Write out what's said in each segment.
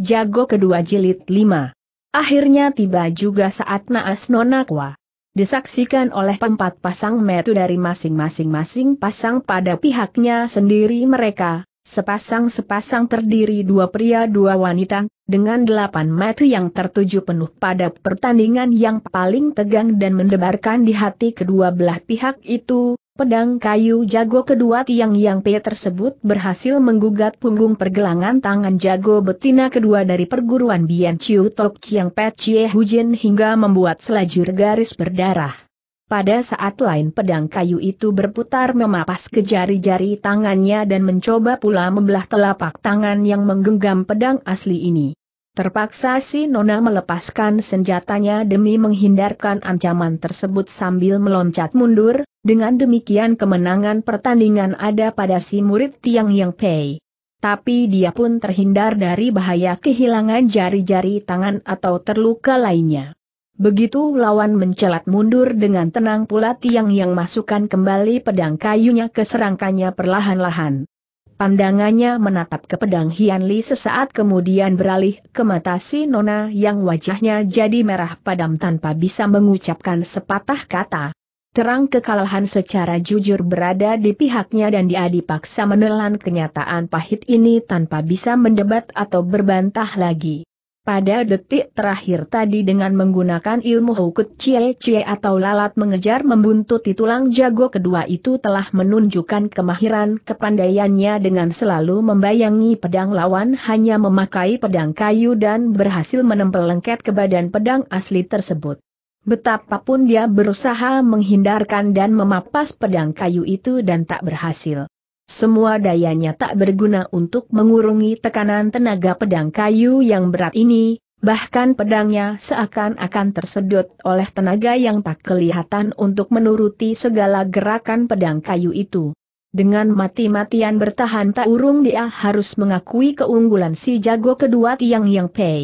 Jago kedua jilid 5. Akhirnya tiba juga saat naas nonakwa. Disaksikan oleh empat pasang metu dari masing-masing-masing pasang pada pihaknya sendiri mereka, sepasang-sepasang terdiri dua pria dua wanita, dengan delapan metu yang tertuju penuh pada pertandingan yang paling tegang dan mendebarkan di hati kedua belah pihak itu, Pedang kayu jago kedua tiang yang pe tersebut berhasil menggugat punggung pergelangan tangan jago betina kedua dari perguruan Bian Chiu Tok Chiang Pe Chie Hujin hingga membuat selajur garis berdarah. Pada saat lain pedang kayu itu berputar memapas ke jari-jari tangannya dan mencoba pula membelah telapak tangan yang menggenggam pedang asli ini. Terpaksa si Nona melepaskan senjatanya demi menghindarkan ancaman tersebut sambil meloncat mundur, dengan demikian kemenangan pertandingan ada pada si murid Tiang Yang Pei. Tapi dia pun terhindar dari bahaya kehilangan jari-jari tangan atau terluka lainnya. Begitu lawan mencelat mundur dengan tenang pula Tiang Yang masukkan kembali pedang kayunya ke serangkanya perlahan-lahan. Pandangannya menatap ke pedang Hian Li sesaat kemudian beralih ke mata si Nona yang wajahnya jadi merah padam tanpa bisa mengucapkan sepatah kata. Terang kekalahan secara jujur berada di pihaknya dan dia dipaksa menelan kenyataan pahit ini tanpa bisa mendebat atau berbantah lagi. Pada detik terakhir tadi dengan menggunakan ilmu hukut cie-cie atau lalat mengejar membuntuti tulang jago kedua itu telah menunjukkan kemahiran kepandaiannya dengan selalu membayangi pedang lawan hanya memakai pedang kayu dan berhasil menempel lengket ke badan pedang asli tersebut. Betapapun dia berusaha menghindarkan dan memapas pedang kayu itu dan tak berhasil. Semua dayanya tak berguna untuk mengurungi tekanan tenaga pedang kayu yang berat ini, bahkan pedangnya seakan-akan tersedot oleh tenaga yang tak kelihatan untuk menuruti segala gerakan pedang kayu itu. Dengan mati-matian bertahan tak urung dia harus mengakui keunggulan si jago kedua Tiang Yang Pei.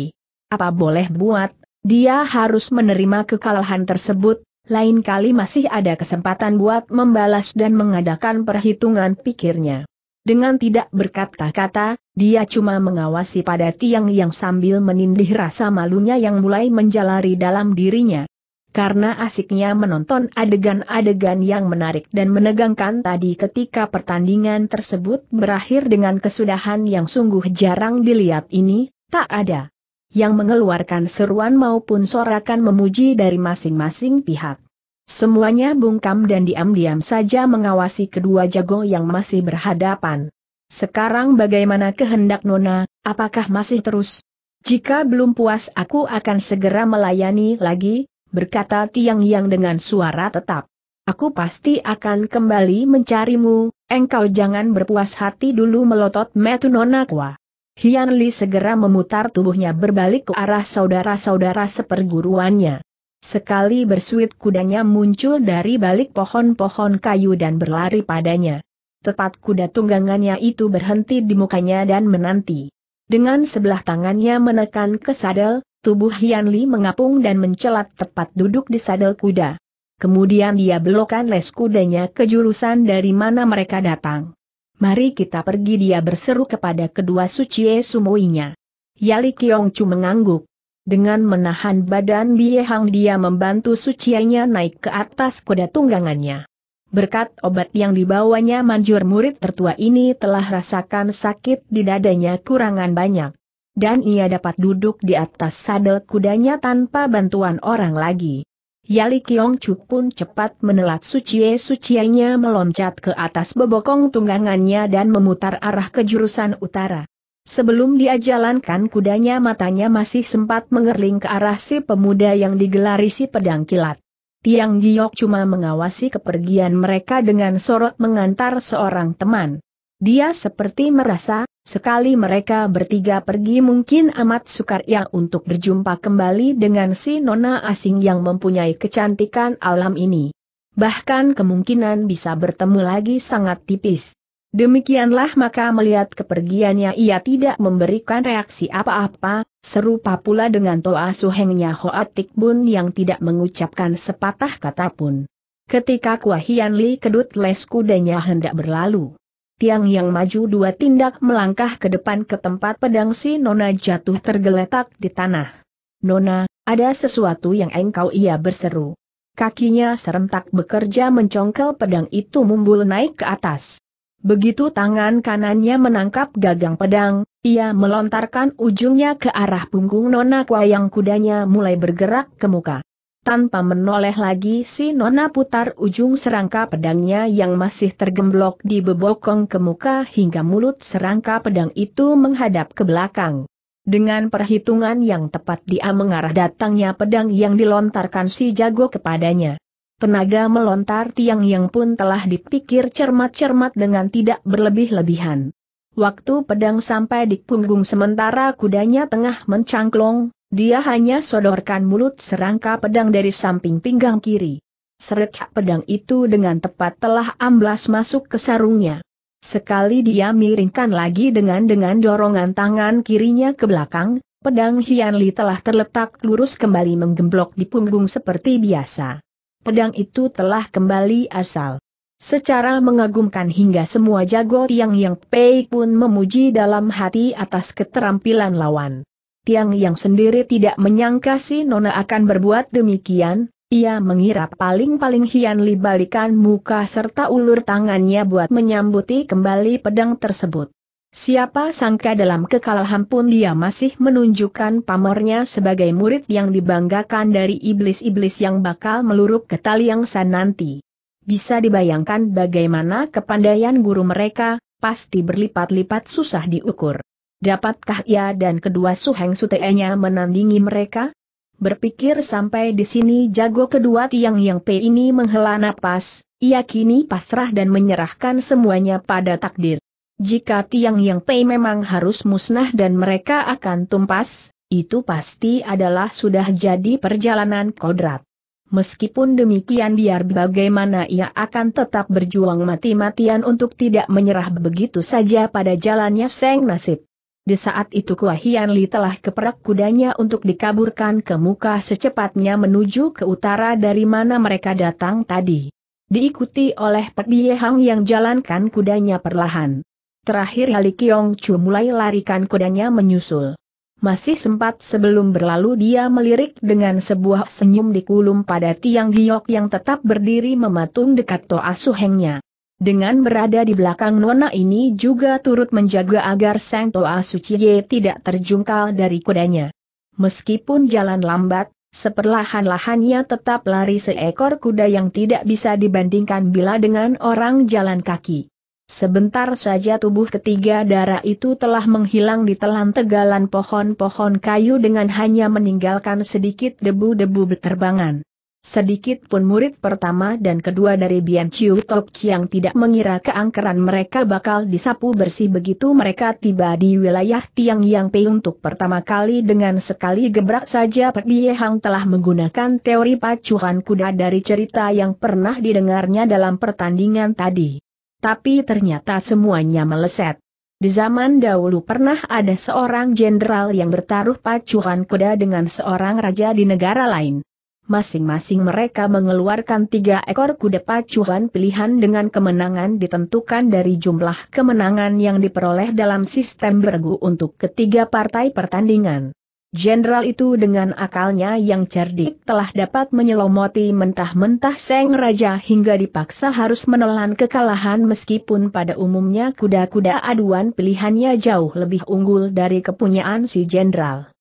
Apa boleh buat, dia harus menerima kekalahan tersebut, lain kali masih ada kesempatan buat membalas dan mengadakan perhitungan pikirnya. Dengan tidak berkata-kata, dia cuma mengawasi pada tiang yang sambil menindih rasa malunya yang mulai menjalari dalam dirinya. Karena asiknya menonton adegan-adegan yang menarik dan menegangkan tadi ketika pertandingan tersebut berakhir dengan kesudahan yang sungguh jarang dilihat ini, tak ada yang mengeluarkan seruan maupun sorakan memuji dari masing-masing pihak. Semuanya bungkam dan diam-diam saja mengawasi kedua jago yang masih berhadapan. Sekarang bagaimana kehendak Nona, apakah masih terus? Jika belum puas aku akan segera melayani lagi, berkata Tiang Yang dengan suara tetap. Aku pasti akan kembali mencarimu, engkau jangan berpuas hati dulu melotot metu Nona Kwa. Hian Li segera memutar tubuhnya berbalik ke arah saudara-saudara seperguruannya. Sekali bersuit kudanya muncul dari balik pohon-pohon kayu dan berlari padanya. Tepat kuda tunggangannya itu berhenti di mukanya dan menanti. Dengan sebelah tangannya menekan ke sadel, tubuh Hian Li mengapung dan mencelat tepat duduk di sadel kuda. Kemudian dia belokan les kudanya ke jurusan dari mana mereka datang. Mari kita pergi dia berseru kepada kedua sucie sumoinya. Yali Kiong Chu mengangguk. Dengan menahan badan Bie Hang dia membantu suciannya naik ke atas kuda tunggangannya. Berkat obat yang dibawanya manjur murid tertua ini telah rasakan sakit di dadanya kurangan banyak. Dan ia dapat duduk di atas sadel kudanya tanpa bantuan orang lagi. Yali Kiong Chu pun cepat menelat suciye sucianya meloncat ke atas bebokong tunggangannya dan memutar arah ke jurusan utara. Sebelum dia jalankan kudanya matanya masih sempat mengerling ke arah si pemuda yang digelari si pedang kilat. Tiang Giok cuma mengawasi kepergian mereka dengan sorot mengantar seorang teman. Dia seperti merasa, Sekali mereka bertiga pergi mungkin amat sukar ya untuk berjumpa kembali dengan si nona asing yang mempunyai kecantikan alam ini. Bahkan kemungkinan bisa bertemu lagi sangat tipis. Demikianlah maka melihat kepergiannya ia tidak memberikan reaksi apa-apa, serupa pula dengan Toa Suhengnya Hoatik Bun yang tidak mengucapkan sepatah kata pun. Ketika Kuahian Li kedut les kudanya hendak berlalu. Tiang yang maju dua tindak melangkah ke depan ke tempat pedang si Nona jatuh tergeletak di tanah. Nona, ada sesuatu yang engkau ia berseru. Kakinya serentak bekerja mencongkel pedang itu mumbul naik ke atas. Begitu tangan kanannya menangkap gagang pedang, ia melontarkan ujungnya ke arah punggung Nona yang kudanya mulai bergerak ke muka. Tanpa menoleh lagi si Nona putar ujung serangka pedangnya yang masih tergemblok di bebokong ke muka hingga mulut serangka pedang itu menghadap ke belakang. Dengan perhitungan yang tepat dia mengarah datangnya pedang yang dilontarkan si jago kepadanya. Tenaga melontar tiang yang pun telah dipikir cermat-cermat dengan tidak berlebih-lebihan. Waktu pedang sampai di punggung sementara kudanya tengah mencangklong, dia hanya sodorkan mulut serangka pedang dari samping pinggang kiri. Serekak pedang itu dengan tepat telah amblas masuk ke sarungnya. Sekali dia miringkan lagi dengan dengan dorongan tangan kirinya ke belakang, pedang Hianli telah terletak lurus kembali menggemblok di punggung seperti biasa. Pedang itu telah kembali asal. Secara mengagumkan hingga semua jago tiang yang Pei pun memuji dalam hati atas keterampilan lawan. Tiang yang sendiri tidak menyangka si Nona akan berbuat demikian, ia mengira paling-paling Hian Li balikan muka serta ulur tangannya buat menyambuti kembali pedang tersebut. Siapa sangka dalam kekalahan pun dia masih menunjukkan pamornya sebagai murid yang dibanggakan dari iblis-iblis yang bakal meluruk ke tali yang san nanti. Bisa dibayangkan bagaimana kepandaian guru mereka, pasti berlipat-lipat susah diukur. Dapatkah ia dan kedua Suheng sutenya menandingi mereka? Berpikir sampai di sini jago kedua tiang yang P ini menghela napas, ia kini pasrah dan menyerahkan semuanya pada takdir. Jika tiang yang P memang harus musnah dan mereka akan tumpas, itu pasti adalah sudah jadi perjalanan kodrat. Meskipun demikian biar bagaimana ia akan tetap berjuang mati-matian untuk tidak menyerah begitu saja pada jalannya seng nasib. Di saat itu Kua Hian Li telah keperak kudanya untuk dikaburkan ke muka secepatnya menuju ke utara dari mana mereka datang tadi. Diikuti oleh Pek Bie Hang yang jalankan kudanya perlahan. Terakhir Hali Kiong Chu mulai larikan kudanya menyusul. Masih sempat sebelum berlalu dia melirik dengan sebuah senyum di kulum pada tiang giok yang tetap berdiri mematung dekat Toa Suhengnya. Dengan berada di belakang nona ini juga turut menjaga agar Sang Toa Ye tidak terjungkal dari kudanya. Meskipun jalan lambat, seperlahan-lahannya tetap lari seekor kuda yang tidak bisa dibandingkan bila dengan orang jalan kaki. Sebentar saja tubuh ketiga darah itu telah menghilang di telan tegalan pohon-pohon kayu dengan hanya meninggalkan sedikit debu-debu berterbangan. Sedikit pun murid pertama dan kedua dari Bian Chiu Tok Chiang tidak mengira keangkeran mereka bakal disapu bersih begitu mereka tiba di wilayah Tiang Yang Pei untuk pertama kali dengan sekali gebrak saja Pek Hang telah menggunakan teori pacuhan kuda dari cerita yang pernah didengarnya dalam pertandingan tadi. Tapi ternyata semuanya meleset. Di zaman dahulu pernah ada seorang jenderal yang bertaruh pacuhan kuda dengan seorang raja di negara lain masing-masing mereka mengeluarkan tiga ekor kuda pacuan pilihan dengan kemenangan ditentukan dari jumlah kemenangan yang diperoleh dalam sistem bergu untuk ketiga partai pertandingan. Jenderal itu dengan akalnya yang cerdik telah dapat menyelomoti mentah-mentah Seng Raja hingga dipaksa harus menelan kekalahan meskipun pada umumnya kuda-kuda aduan pilihannya jauh lebih unggul dari kepunyaan si Jenderal.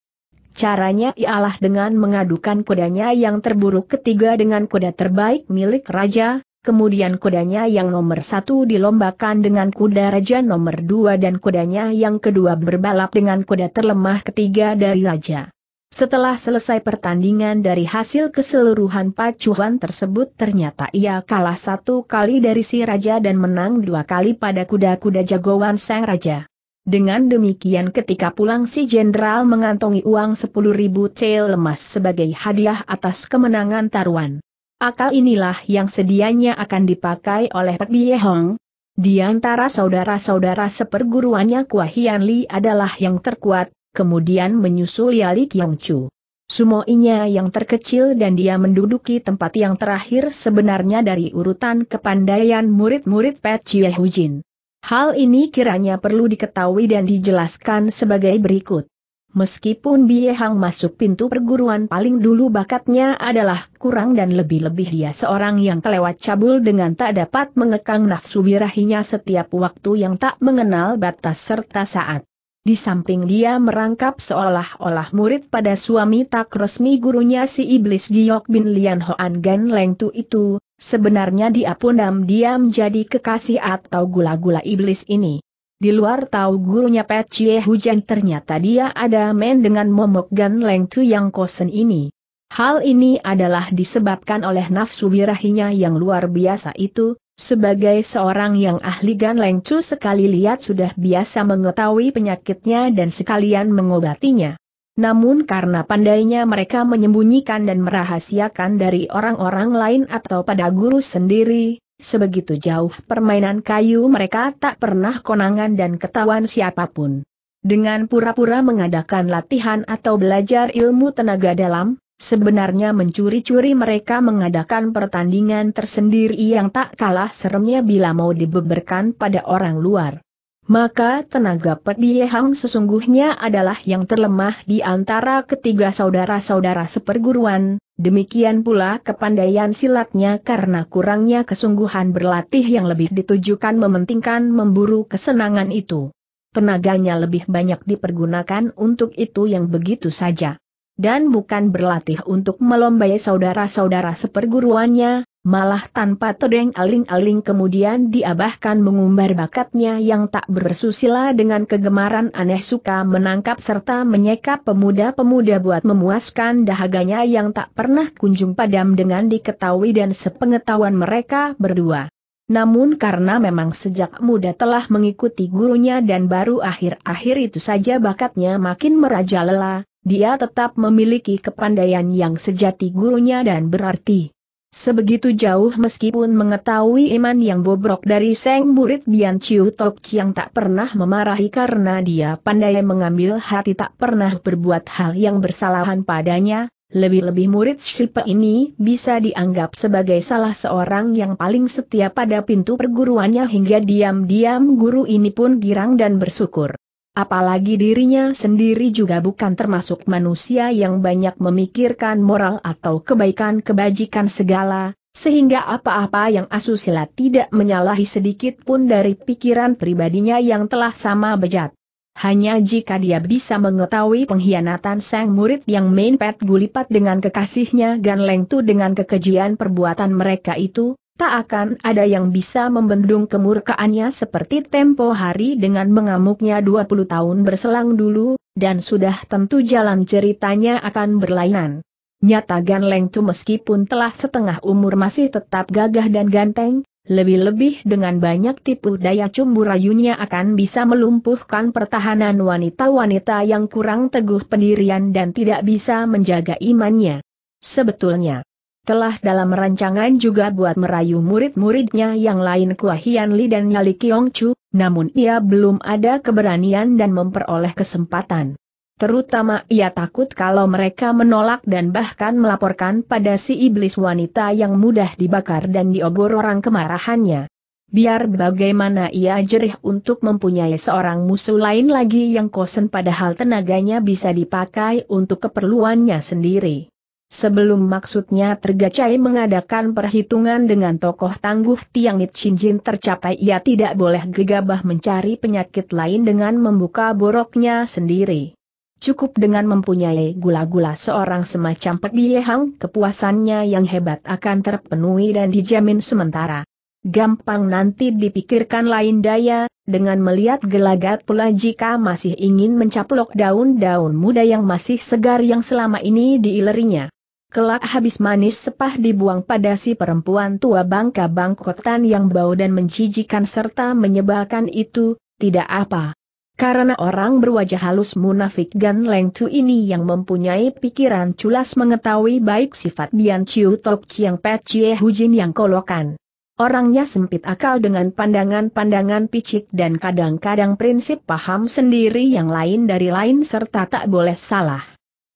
Caranya ialah dengan mengadukan kudanya yang terburuk ketiga dengan kuda terbaik milik raja, kemudian kudanya yang nomor satu dilombakan dengan kuda raja nomor dua dan kudanya yang kedua berbalap dengan kuda terlemah ketiga dari raja. Setelah selesai pertandingan dari hasil keseluruhan pacuan tersebut ternyata ia kalah satu kali dari si raja dan menang dua kali pada kuda-kuda jagoan sang raja. Dengan demikian ketika pulang si jenderal mengantongi uang 10.000 cel lemas sebagai hadiah atas kemenangan taruhan. Akal inilah yang sedianya akan dipakai oleh Pek Hong. Di antara saudara-saudara seperguruannya Kua Hian Li adalah yang terkuat, kemudian menyusul Yali Kiong Chu. Sumoinya yang terkecil dan dia menduduki tempat yang terakhir sebenarnya dari urutan kepandaian murid-murid Pet Chie Jin. Hal ini kiranya perlu diketahui dan dijelaskan sebagai berikut. Meskipun Bie Hang masuk pintu perguruan paling dulu bakatnya adalah kurang dan lebih-lebih dia seorang yang kelewat cabul dengan tak dapat mengekang nafsu birahinya setiap waktu yang tak mengenal batas serta saat. Di samping dia merangkap seolah-olah murid pada suami tak resmi gurunya si iblis Giok Bin Lian Hoan Gan Leng Tu itu, Sebenarnya dia pun diam-diam jadi kekasih atau gula-gula iblis ini. Di luar tahu gurunya Pet Chie Hujan ternyata dia ada main dengan momok Gan Leng Tu yang kosen ini. Hal ini adalah disebabkan oleh nafsu birahinya yang luar biasa itu, sebagai seorang yang ahli Gan Leng Tu sekali lihat sudah biasa mengetahui penyakitnya dan sekalian mengobatinya. Namun karena pandainya mereka menyembunyikan dan merahasiakan dari orang-orang lain atau pada guru sendiri, sebegitu jauh permainan kayu mereka tak pernah konangan dan ketahuan siapapun. Dengan pura-pura mengadakan latihan atau belajar ilmu tenaga dalam, Sebenarnya mencuri-curi mereka mengadakan pertandingan tersendiri yang tak kalah seremnya bila mau dibeberkan pada orang luar. Maka tenaga Pedi Hang sesungguhnya adalah yang terlemah di antara ketiga saudara-saudara seperguruan, demikian pula kepandaian silatnya karena kurangnya kesungguhan berlatih yang lebih ditujukan mementingkan memburu kesenangan itu. Tenaganya lebih banyak dipergunakan untuk itu yang begitu saja. Dan bukan berlatih untuk melombai saudara-saudara seperguruannya, Malah tanpa todeng aling-aling kemudian diabahkan mengumbar bakatnya yang tak bersusila dengan kegemaran aneh suka menangkap serta menyekap pemuda-pemuda buat memuaskan dahaganya yang tak pernah kunjung padam dengan diketahui dan sepengetahuan mereka berdua. Namun karena memang sejak muda telah mengikuti gurunya dan baru akhir-akhir itu saja bakatnya makin merajalela, dia tetap memiliki kepandaian yang sejati gurunya dan berarti. Sebegitu jauh meskipun mengetahui iman yang bobrok dari Seng murid Bian Chiu Tok Chiang tak pernah memarahi karena dia pandai mengambil hati tak pernah berbuat hal yang bersalahan padanya, lebih-lebih murid Shipe ini bisa dianggap sebagai salah seorang yang paling setia pada pintu perguruannya hingga diam-diam guru ini pun girang dan bersyukur. Apalagi dirinya sendiri juga bukan termasuk manusia yang banyak memikirkan moral atau kebaikan kebajikan segala, sehingga apa-apa yang asusila tidak menyalahi sedikit pun dari pikiran pribadinya yang telah sama bejat. Hanya jika dia bisa mengetahui pengkhianatan sang murid yang main pet gulipat dengan kekasihnya Gan Lengtu dengan kekejian perbuatan mereka itu, tak akan ada yang bisa membendung kemurkaannya seperti tempo hari dengan mengamuknya 20 tahun berselang dulu, dan sudah tentu jalan ceritanya akan berlainan. Nyata Gan Leng Tu meskipun telah setengah umur masih tetap gagah dan ganteng, lebih-lebih dengan banyak tipu daya cumbu rayunya akan bisa melumpuhkan pertahanan wanita-wanita yang kurang teguh pendirian dan tidak bisa menjaga imannya. Sebetulnya, telah dalam rancangan juga buat merayu murid-muridnya yang lain Kua Li dan Nyali Kiong Chu, namun ia belum ada keberanian dan memperoleh kesempatan. Terutama ia takut kalau mereka menolak dan bahkan melaporkan pada si iblis wanita yang mudah dibakar dan diobor orang kemarahannya. Biar bagaimana ia jerih untuk mempunyai seorang musuh lain lagi yang kosen padahal tenaganya bisa dipakai untuk keperluannya sendiri. Sebelum maksudnya tergacai mengadakan perhitungan dengan tokoh tangguh Tiang It Chin tercapai ia tidak boleh gegabah mencari penyakit lain dengan membuka boroknya sendiri. Cukup dengan mempunyai gula-gula seorang semacam pediehang kepuasannya yang hebat akan terpenuhi dan dijamin sementara. Gampang nanti dipikirkan lain daya, dengan melihat gelagat pula jika masih ingin mencaplok daun-daun muda yang masih segar yang selama ini diilerinya. Kelak habis manis sepah dibuang pada si perempuan tua bangka bangkotan yang bau dan menjijikan serta menyebalkan itu, tidak apa. Karena orang berwajah halus munafik dan lengcu ini yang mempunyai pikiran culas mengetahui baik sifat Bian Chiu Tok Chiang Pet Chie Hujin yang kolokan. Orangnya sempit akal dengan pandangan-pandangan picik dan kadang-kadang prinsip paham sendiri yang lain dari lain serta tak boleh salah.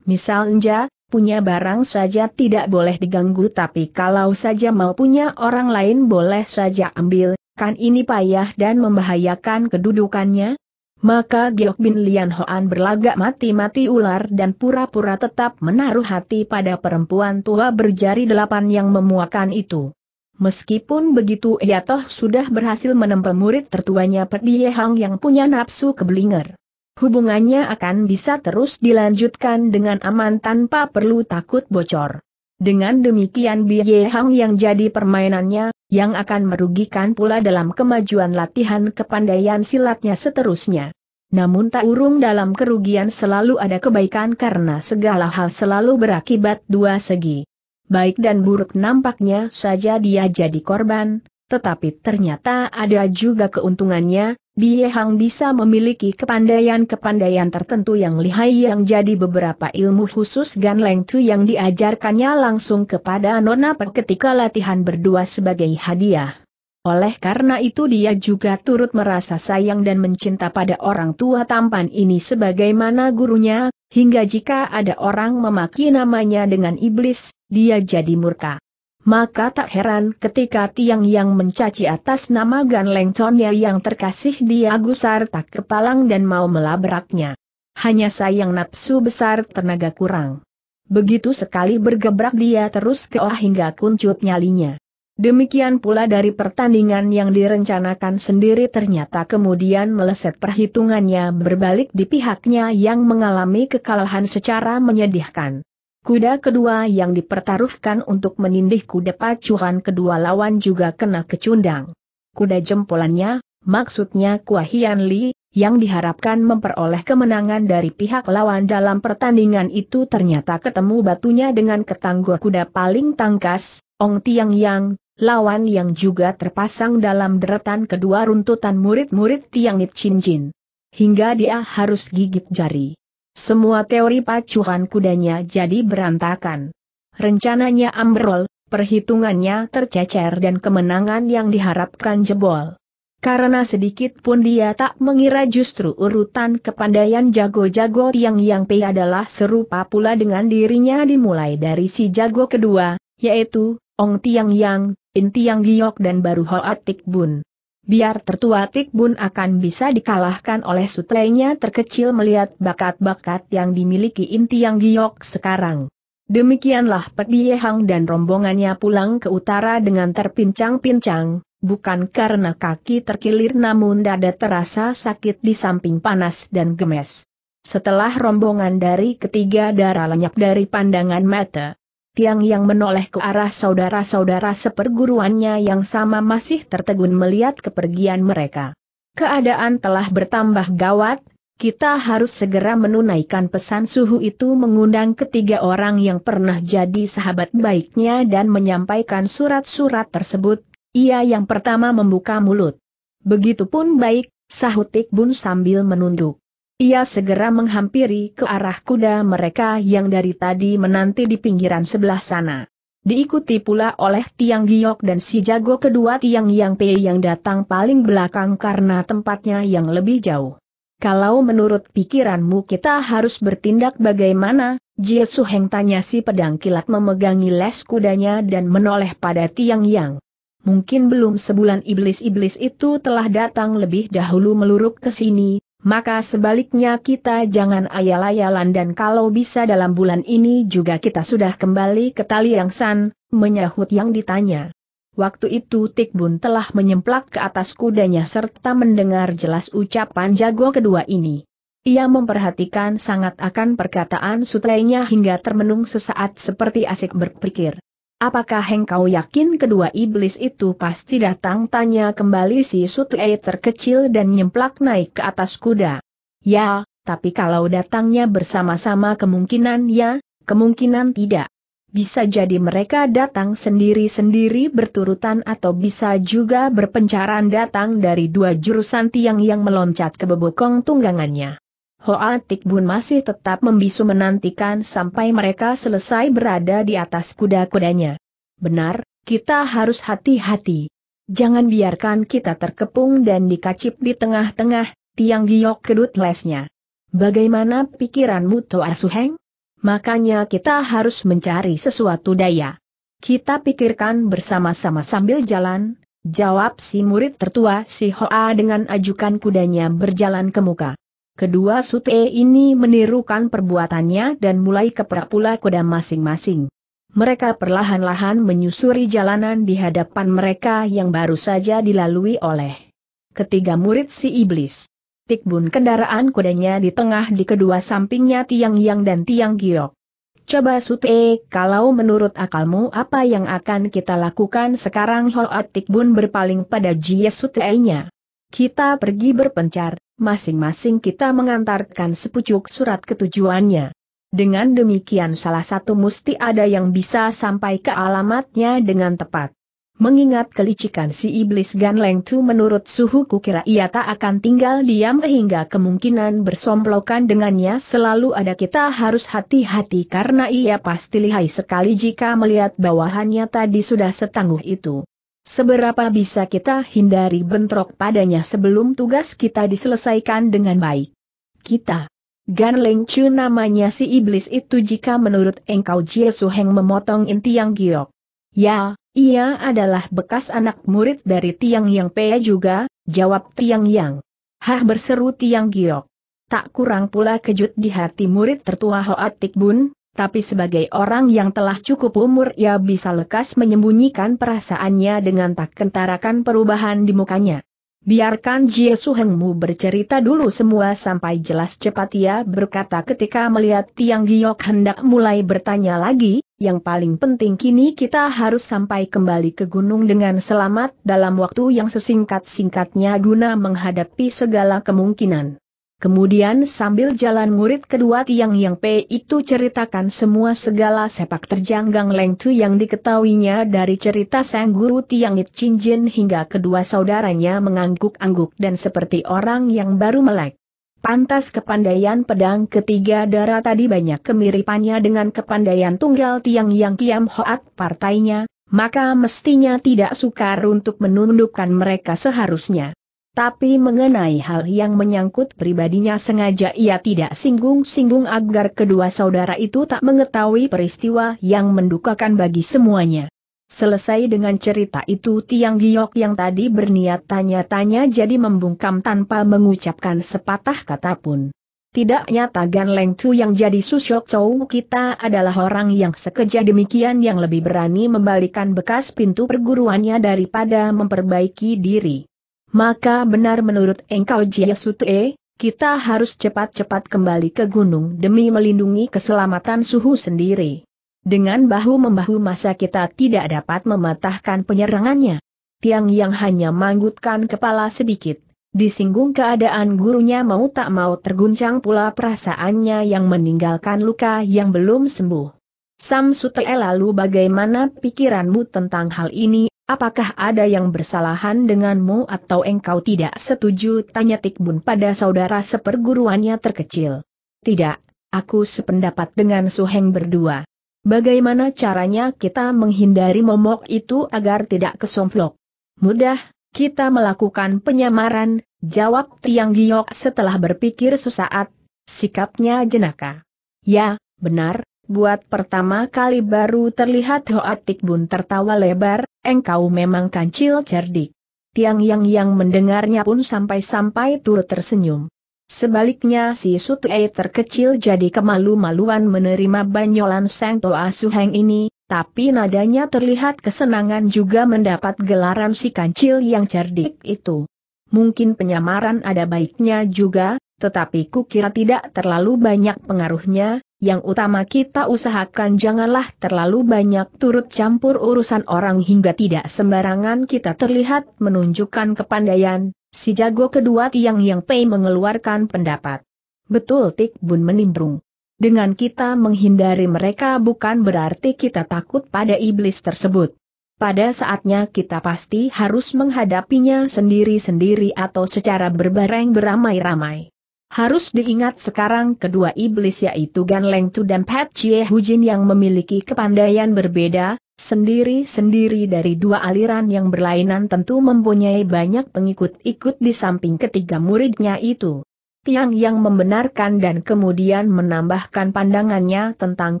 Misalnya, punya barang saja tidak boleh diganggu tapi kalau saja mau punya orang lain boleh saja ambil, kan ini payah dan membahayakan kedudukannya? Maka Giok Bin Lian Hoan berlagak mati-mati ular dan pura-pura tetap menaruh hati pada perempuan tua berjari delapan yang memuakan itu. Meskipun begitu ia toh sudah berhasil menempel murid tertuanya Pedie Hang yang punya nafsu keblinger hubungannya akan bisa terus dilanjutkan dengan aman tanpa perlu takut bocor. Dengan demikian Biye Hang yang jadi permainannya, yang akan merugikan pula dalam kemajuan latihan kepandaian silatnya seterusnya. Namun tak urung dalam kerugian selalu ada kebaikan karena segala hal selalu berakibat dua segi. Baik dan buruk nampaknya saja dia jadi korban, tetapi ternyata ada juga keuntungannya, Bie Hang bisa memiliki kepandaian-kepandaian tertentu yang lihai yang jadi beberapa ilmu khusus Gan Leng Tu yang diajarkannya langsung kepada Nona Per ketika latihan berdua sebagai hadiah. Oleh karena itu dia juga turut merasa sayang dan mencinta pada orang tua tampan ini sebagaimana gurunya, hingga jika ada orang memaki namanya dengan iblis, dia jadi murka. Maka tak heran ketika Tiang Yang mencaci atas nama Gan Lengconnya yang terkasih dia gusar tak kepalang dan mau melabraknya. Hanya sayang nafsu besar tenaga kurang. Begitu sekali bergebrak dia terus ke oh hingga kuncup nyalinya. Demikian pula dari pertandingan yang direncanakan sendiri ternyata kemudian meleset perhitungannya berbalik di pihaknya yang mengalami kekalahan secara menyedihkan. Kuda kedua yang dipertaruhkan untuk menindih kuda pacuhan kedua lawan juga kena kecundang. Kuda jempolannya, maksudnya Kuahian Li, yang diharapkan memperoleh kemenangan dari pihak lawan dalam pertandingan itu ternyata ketemu batunya dengan ketangguh kuda paling tangkas, Ong Tiang Yang, lawan yang juga terpasang dalam deretan kedua runtutan murid-murid Tiang Nip Chin Jin. Hingga dia harus gigit jari. Semua teori pacuan kudanya jadi berantakan. Rencananya ambrol, perhitungannya tercecer dan kemenangan yang diharapkan jebol. Karena sedikit pun dia tak mengira justru urutan kepandaian jago-jago Tiang Yang Pei adalah serupa pula dengan dirinya dimulai dari si jago kedua, yaitu Ong Tiang Yang, In Tiang Giok dan baru Hoatik Bun biar tertua tik bun akan bisa dikalahkan oleh sutrenya terkecil melihat bakat-bakat yang dimiliki inti yang giok sekarang. Demikianlah Pedi Hang dan rombongannya pulang ke utara dengan terpincang-pincang, bukan karena kaki terkilir namun dada terasa sakit di samping panas dan gemes. Setelah rombongan dari ketiga darah lenyap dari pandangan mata, Tiang yang menoleh ke arah saudara-saudara seperguruannya yang sama masih tertegun melihat kepergian mereka. Keadaan telah bertambah gawat, kita harus segera menunaikan pesan suhu itu mengundang ketiga orang yang pernah jadi sahabat baiknya dan menyampaikan surat-surat tersebut, ia yang pertama membuka mulut. Begitupun baik, sahutik Bun sambil menunduk. Ia segera menghampiri ke arah kuda mereka yang dari tadi menanti di pinggiran sebelah sana. Diikuti pula oleh Tiang Giok dan si jago kedua Tiang Yang Pei yang datang paling belakang karena tempatnya yang lebih jauh. Kalau menurut pikiranmu kita harus bertindak bagaimana, Jie Suheng tanya si pedang kilat memegangi les kudanya dan menoleh pada Tiang Yang. Mungkin belum sebulan iblis-iblis itu telah datang lebih dahulu meluruk ke sini, maka sebaliknya kita jangan ayal-ayalan dan kalau bisa dalam bulan ini juga kita sudah kembali ke tali yang San, menyahut yang ditanya. Waktu itu Tikbun telah menyemplak ke atas kudanya serta mendengar jelas ucapan jago kedua ini. Ia memperhatikan sangat akan perkataan sutrainya hingga termenung sesaat seperti asik berpikir. Apakah engkau yakin kedua iblis itu pasti datang? Tanya kembali si Sutei terkecil dan nyemplak naik ke atas kuda. Ya, tapi kalau datangnya bersama-sama kemungkinan ya, kemungkinan tidak. Bisa jadi mereka datang sendiri-sendiri berturutan atau bisa juga berpencaran datang dari dua jurusan tiang yang meloncat ke bebokong tunggangannya. Hoa Bun masih tetap membisu menantikan sampai mereka selesai berada di atas kuda-kudanya. Benar, kita harus hati-hati. Jangan biarkan kita terkepung dan dikacip di tengah-tengah, tiang giok kedut lesnya. Bagaimana pikiranmu Toa Suheng? Makanya kita harus mencari sesuatu daya. Kita pikirkan bersama-sama sambil jalan, jawab si murid tertua si Hoa dengan ajukan kudanya berjalan ke muka. Kedua sute ini menirukan perbuatannya dan mulai kepera-pula kuda masing-masing. Mereka perlahan-lahan menyusuri jalanan di hadapan mereka yang baru saja dilalui oleh ketiga murid si iblis. Tikbun kendaraan kudanya di tengah di kedua sampingnya Tiang Yang dan Tiang Giok. Coba Sute, kalau menurut akalmu apa yang akan kita lakukan sekarang Hoat Tikbun berpaling pada Jie Sute-nya. Kita pergi berpencar masing-masing kita mengantarkan sepucuk surat ketujuannya. Dengan demikian salah satu mesti ada yang bisa sampai ke alamatnya dengan tepat. Mengingat kelicikan si iblis ganleng tu menurut suhu kukira ia tak akan tinggal diam hingga kemungkinan bersomplokan dengannya selalu ada kita harus hati-hati karena ia pasti lihai sekali jika melihat bawahannya tadi sudah setangguh itu. Seberapa bisa kita hindari bentrok padanya sebelum tugas kita diselesaikan dengan baik? Kita. Gan Leng Chu namanya si iblis itu jika menurut engkau Jie Su Heng memotong inti yang giok. Ya, ia adalah bekas anak murid dari Tiang Yang Pea juga, jawab Tiang Yang. Hah berseru Tiang Giok. Tak kurang pula kejut di hati murid tertua Hoatik Bun, tapi sebagai orang yang telah cukup umur ia bisa lekas menyembunyikan perasaannya dengan tak kentarakan perubahan di mukanya. Biarkan Jie Suhengmu bercerita dulu semua sampai jelas cepat ia berkata ketika melihat Tiang Giok hendak mulai bertanya lagi, yang paling penting kini kita harus sampai kembali ke gunung dengan selamat dalam waktu yang sesingkat-singkatnya guna menghadapi segala kemungkinan. Kemudian sambil jalan murid kedua Tiang Yang P itu ceritakan semua segala sepak terjang Gang Leng Tu yang diketahuinya dari cerita sang guru Tiang It Chin Jin hingga kedua saudaranya mengangguk-angguk dan seperti orang yang baru melek. Pantas kepandaian pedang ketiga darah tadi banyak kemiripannya dengan kepandaian tunggal Tiang Yang Kiam Hoat partainya, maka mestinya tidak sukar untuk menundukkan mereka seharusnya. Tapi mengenai hal yang menyangkut pribadinya sengaja ia tidak singgung-singgung agar kedua saudara itu tak mengetahui peristiwa yang mendukakan bagi semuanya. Selesai dengan cerita itu Tiang Giok yang tadi berniat tanya-tanya jadi membungkam tanpa mengucapkan sepatah kata pun. Tidak nyata Gan Leng Chu yang jadi susyok cowok kita adalah orang yang sekeja demikian yang lebih berani membalikan bekas pintu perguruannya daripada memperbaiki diri maka benar menurut engkau Jiasutee, kita harus cepat-cepat kembali ke gunung demi melindungi keselamatan suhu sendiri. Dengan bahu-membahu masa kita tidak dapat mematahkan penyerangannya. Tiang yang hanya manggutkan kepala sedikit, disinggung keadaan gurunya mau tak mau terguncang pula perasaannya yang meninggalkan luka yang belum sembuh. Samsutee lalu bagaimana pikiranmu tentang hal ini Apakah ada yang bersalahan denganmu atau engkau tidak setuju? Tanya Tikbun pada saudara seperguruannya terkecil. Tidak, aku sependapat dengan Suheng berdua. Bagaimana caranya kita menghindari momok itu agar tidak kesomplok? Mudah, kita melakukan penyamaran, jawab Tiang Giok setelah berpikir sesaat, sikapnya jenaka. Ya, benar, Buat pertama kali baru terlihat Hoatik Bun tertawa lebar, engkau memang kancil cerdik. Tiang Yang yang mendengarnya pun sampai-sampai turut tersenyum. Sebaliknya si Sutei terkecil jadi kemalu-maluan menerima banyolan Sang Toa Suheng ini, tapi nadanya terlihat kesenangan juga mendapat gelaran si kancil yang cerdik itu. Mungkin penyamaran ada baiknya juga, tetapi kukira tidak terlalu banyak pengaruhnya, yang utama kita usahakan janganlah terlalu banyak turut campur urusan orang hingga tidak sembarangan kita terlihat menunjukkan kepandaian, si jago kedua Tiang Yang Pei mengeluarkan pendapat. Betul Tik Bun menimbrung. Dengan kita menghindari mereka bukan berarti kita takut pada iblis tersebut. Pada saatnya kita pasti harus menghadapinya sendiri-sendiri atau secara berbareng beramai-ramai. Harus diingat sekarang kedua iblis yaitu Gan Leng Tu dan Pat Chie Hujin yang memiliki kepandaian berbeda, sendiri-sendiri dari dua aliran yang berlainan tentu mempunyai banyak pengikut ikut di samping ketiga muridnya itu. Tiang yang membenarkan dan kemudian menambahkan pandangannya tentang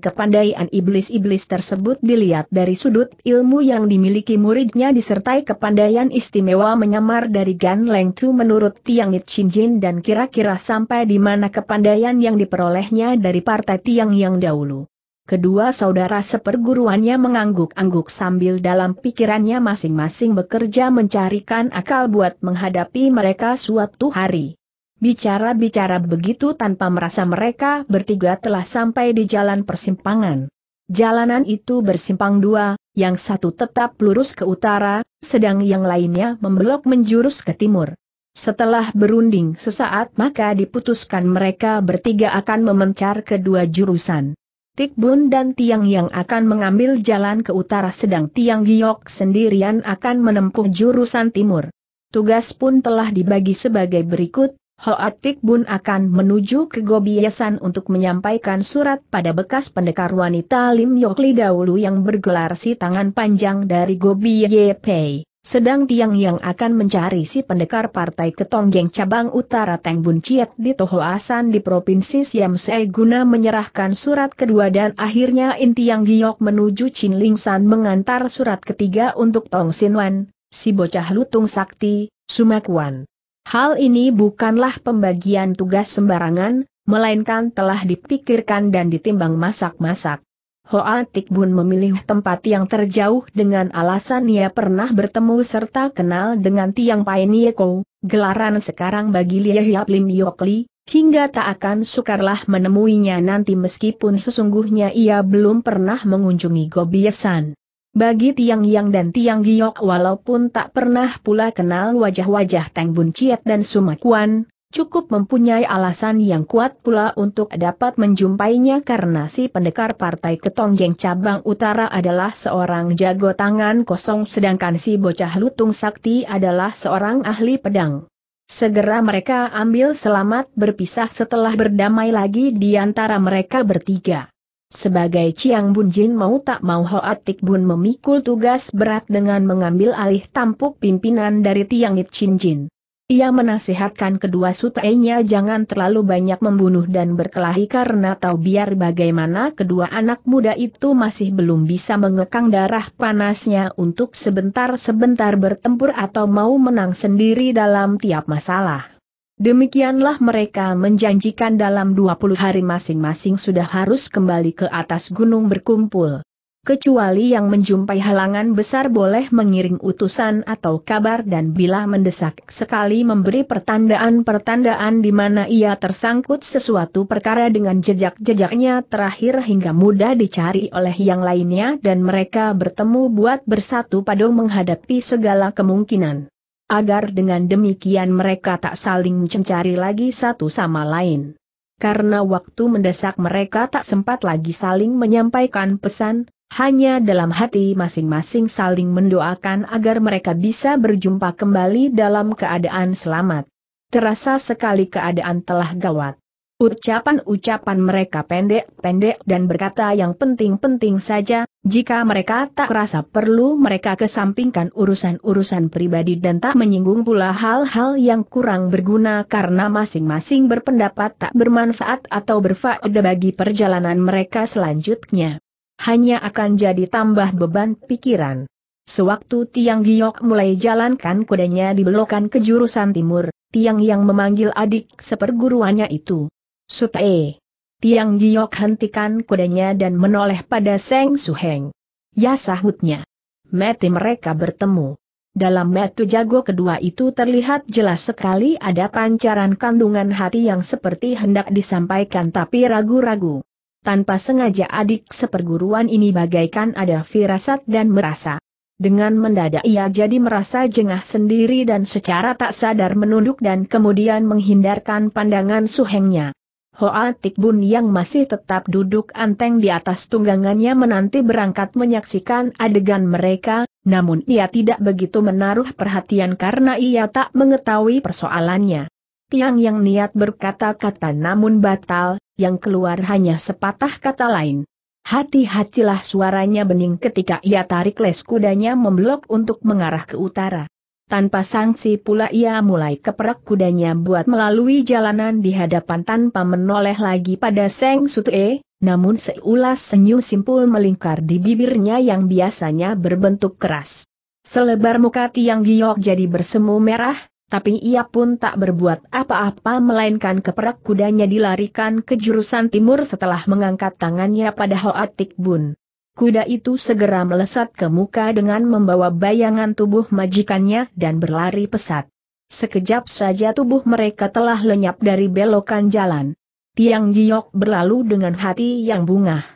kepandaian iblis-iblis tersebut dilihat dari sudut ilmu yang dimiliki muridnya disertai kepandaian istimewa menyamar dari Gan Leng Tu menurut Tiang It Chin Jin dan kira-kira sampai di mana kepandaian yang diperolehnya dari partai Tiang yang dahulu. Kedua saudara seperguruannya mengangguk-angguk sambil dalam pikirannya masing-masing bekerja mencarikan akal buat menghadapi mereka suatu hari. Bicara-bicara begitu tanpa merasa mereka bertiga telah sampai di jalan persimpangan. Jalanan itu bersimpang dua, yang satu tetap lurus ke utara, sedang yang lainnya membelok menjurus ke timur. Setelah berunding sesaat maka diputuskan mereka bertiga akan memencar kedua jurusan. Tikbun dan Tiang yang akan mengambil jalan ke utara sedang Tiang Giok sendirian akan menempuh jurusan timur. Tugas pun telah dibagi sebagai berikut, Hoatik Bun akan menuju ke Gobiasan untuk menyampaikan surat pada bekas pendekar wanita Lim Yokli dahulu yang bergelar si tangan panjang dari Gobie Pei. Sedang Tiang yang akan mencari si pendekar partai ketonggeng cabang utara Teng Bun Ciet di Tohoasan di Provinsi Siam Se guna menyerahkan surat kedua dan akhirnya Intiang Giok menuju Chin Ling San mengantar surat ketiga untuk Tong Sin Wan, si bocah lutung sakti, Sumakwan. Hal ini bukanlah pembagian tugas sembarangan, melainkan telah dipikirkan dan ditimbang masak-masak. Hoa Tikbun memilih tempat yang terjauh dengan alasan ia pernah bertemu serta kenal dengan Tiang Pai Nieko, gelaran sekarang bagi Lia Hiap Lim Yokli, hingga tak akan sukarlah menemuinya nanti meskipun sesungguhnya ia belum pernah mengunjungi Gobiesan. Bagi Tiang Yang dan Tiang Giok walaupun tak pernah pula kenal wajah-wajah Teng Bun Ciet dan Sumakuan, cukup mempunyai alasan yang kuat pula untuk dapat menjumpainya karena si pendekar partai ketonggeng cabang utara adalah seorang jago tangan kosong sedangkan si bocah lutung sakti adalah seorang ahli pedang. Segera mereka ambil selamat berpisah setelah berdamai lagi di antara mereka bertiga. Sebagai Chiang Bun Jin mau tak mau Hoatik Bun memikul tugas berat dengan mengambil alih tampuk pimpinan dari Tiang It Chin Jin. Ia menasihatkan kedua sutainya jangan terlalu banyak membunuh dan berkelahi karena tahu biar bagaimana kedua anak muda itu masih belum bisa mengekang darah panasnya untuk sebentar-sebentar bertempur atau mau menang sendiri dalam tiap masalah. Demikianlah mereka menjanjikan dalam 20 hari masing-masing sudah harus kembali ke atas gunung berkumpul. Kecuali yang menjumpai halangan besar boleh mengiring utusan atau kabar dan bila mendesak sekali memberi pertandaan-pertandaan di mana ia tersangkut sesuatu perkara dengan jejak-jejaknya terakhir hingga mudah dicari oleh yang lainnya dan mereka bertemu buat bersatu padu menghadapi segala kemungkinan agar dengan demikian mereka tak saling mencari lagi satu sama lain. Karena waktu mendesak mereka tak sempat lagi saling menyampaikan pesan, hanya dalam hati masing-masing saling mendoakan agar mereka bisa berjumpa kembali dalam keadaan selamat. Terasa sekali keadaan telah gawat. Ucapan-ucapan mereka pendek-pendek dan berkata yang penting-penting saja, jika mereka tak rasa perlu mereka kesampingkan urusan-urusan pribadi dan tak menyinggung pula hal-hal yang kurang berguna karena masing-masing berpendapat tak bermanfaat atau berfaedah bagi perjalanan mereka selanjutnya. Hanya akan jadi tambah beban pikiran. Sewaktu Tiang Giok mulai jalankan kudanya di belokan ke jurusan timur, Tiang yang memanggil adik seperguruannya itu Sute. Tiang Giok hentikan kudanya dan menoleh pada Seng Suheng. Ya sahutnya. Mati mereka bertemu. Dalam metu jago kedua itu terlihat jelas sekali ada pancaran kandungan hati yang seperti hendak disampaikan tapi ragu-ragu. Tanpa sengaja adik seperguruan ini bagaikan ada firasat dan merasa. Dengan mendadak ia jadi merasa jengah sendiri dan secara tak sadar menunduk dan kemudian menghindarkan pandangan suhengnya. Hoa bun yang masih tetap duduk anteng di atas tunggangannya menanti berangkat menyaksikan adegan mereka, namun ia tidak begitu menaruh perhatian karena ia tak mengetahui persoalannya. Tiang yang niat berkata-kata namun batal, yang keluar hanya sepatah kata lain. Hati-hatilah suaranya bening ketika ia tarik les kudanya memblok untuk mengarah ke utara. Tanpa sanksi pula ia mulai keperak kudanya buat melalui jalanan di hadapan tanpa menoleh lagi pada Seng Sutue, namun seulas senyum simpul melingkar di bibirnya yang biasanya berbentuk keras. Selebar muka Tiang Giok jadi bersemu merah, tapi ia pun tak berbuat apa-apa melainkan keperak kudanya dilarikan ke jurusan timur setelah mengangkat tangannya pada Hoatik Bun. Kuda itu segera melesat ke muka dengan membawa bayangan tubuh majikannya dan berlari pesat. Sekejap saja tubuh mereka telah lenyap dari belokan jalan. Tiang Giok berlalu dengan hati yang bungah.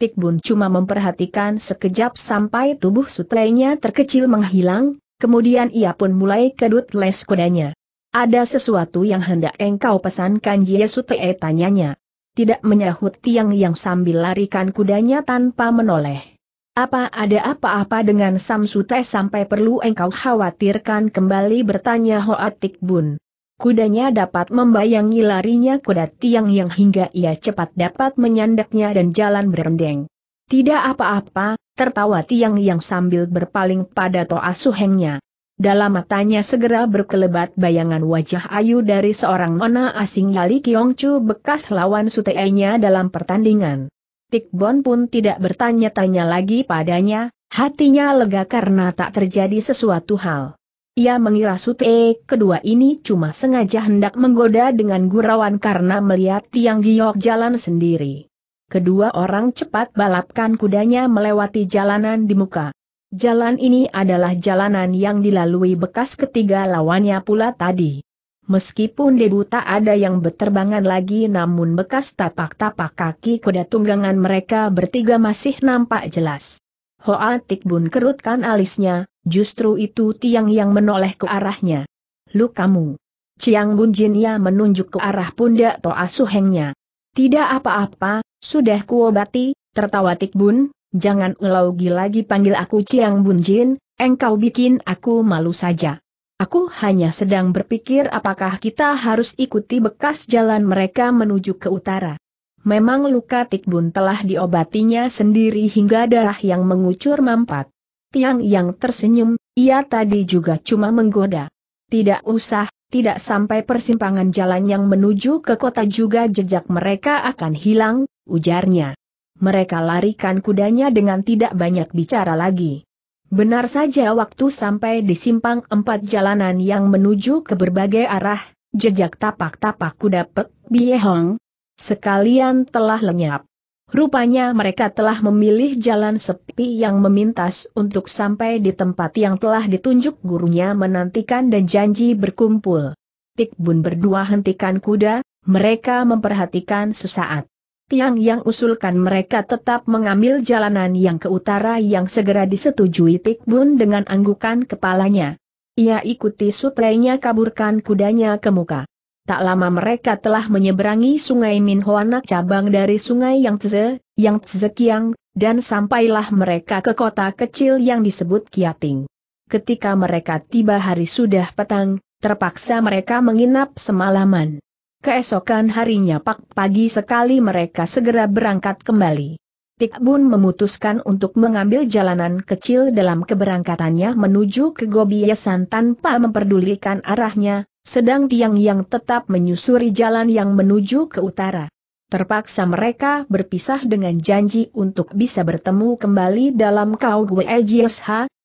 Tikbun cuma memperhatikan sekejap sampai tubuh sutrenya terkecil menghilang, kemudian ia pun mulai kedut les kudanya. Ada sesuatu yang hendak engkau pesankan Jie Sutle tanyanya tidak menyahut tiang yang sambil larikan kudanya tanpa menoleh. Apa ada apa-apa dengan Samsu Samsute sampai perlu engkau khawatirkan kembali bertanya Hoatik Bun. Kudanya dapat membayangi larinya kuda tiang yang hingga ia cepat dapat menyandaknya dan jalan berendeng. Tidak apa-apa, tertawa tiang yang sambil berpaling pada Toa Suhengnya. Dalam matanya segera berkelebat bayangan wajah ayu dari seorang nona asing Yali Chu bekas lawan sutenya dalam pertandingan. Tik Bon pun tidak bertanya-tanya lagi padanya, hatinya lega karena tak terjadi sesuatu hal. Ia mengira Sute kedua ini cuma sengaja hendak menggoda dengan gurauan karena melihat Tiang Giok jalan sendiri. Kedua orang cepat balapkan kudanya melewati jalanan di muka. Jalan ini adalah jalanan yang dilalui bekas ketiga lawannya pula tadi. Meskipun debu tak ada yang beterbangan lagi namun bekas tapak-tapak kaki kuda tunggangan mereka bertiga masih nampak jelas. Hoa Tikbun kerutkan alisnya, justru itu tiang yang menoleh ke arahnya. Lu kamu. Ciang Bunjin ia menunjuk ke arah pundak Toa Suhengnya. Tidak apa-apa, sudah kuobati, tertawa Tikbun, jangan ulaugi lagi panggil aku Ciang Bunjin, engkau bikin aku malu saja. Aku hanya sedang berpikir apakah kita harus ikuti bekas jalan mereka menuju ke utara. Memang luka Tikbun telah diobatinya sendiri hingga darah yang mengucur mampat. Tiang yang tersenyum, ia tadi juga cuma menggoda. Tidak usah, tidak sampai persimpangan jalan yang menuju ke kota juga jejak mereka akan hilang, ujarnya mereka larikan kudanya dengan tidak banyak bicara lagi. Benar saja waktu sampai di simpang empat jalanan yang menuju ke berbagai arah, jejak tapak-tapak kuda Pek Biehong sekalian telah lenyap. Rupanya mereka telah memilih jalan sepi yang memintas untuk sampai di tempat yang telah ditunjuk gurunya menantikan dan janji berkumpul. Tikbun berdua hentikan kuda, mereka memperhatikan sesaat. Tiang yang usulkan mereka tetap mengambil jalanan yang ke utara yang segera disetujui Tik Bun dengan anggukan kepalanya. Ia ikuti sutrenya kaburkan kudanya ke muka. Tak lama mereka telah menyeberangi sungai Minhoanak cabang dari sungai Yang Tze, Yang Tze Kiang, dan sampailah mereka ke kota kecil yang disebut Kiating. Ketika mereka tiba hari sudah petang, terpaksa mereka menginap semalaman. Keesokan harinya pak pagi sekali mereka segera berangkat kembali. Tik Bun memutuskan untuk mengambil jalanan kecil dalam keberangkatannya menuju ke Gobiesan tanpa memperdulikan arahnya, sedang Tiang Yang tetap menyusuri jalan yang menuju ke utara. Terpaksa mereka berpisah dengan janji untuk bisa bertemu kembali dalam Kau Gue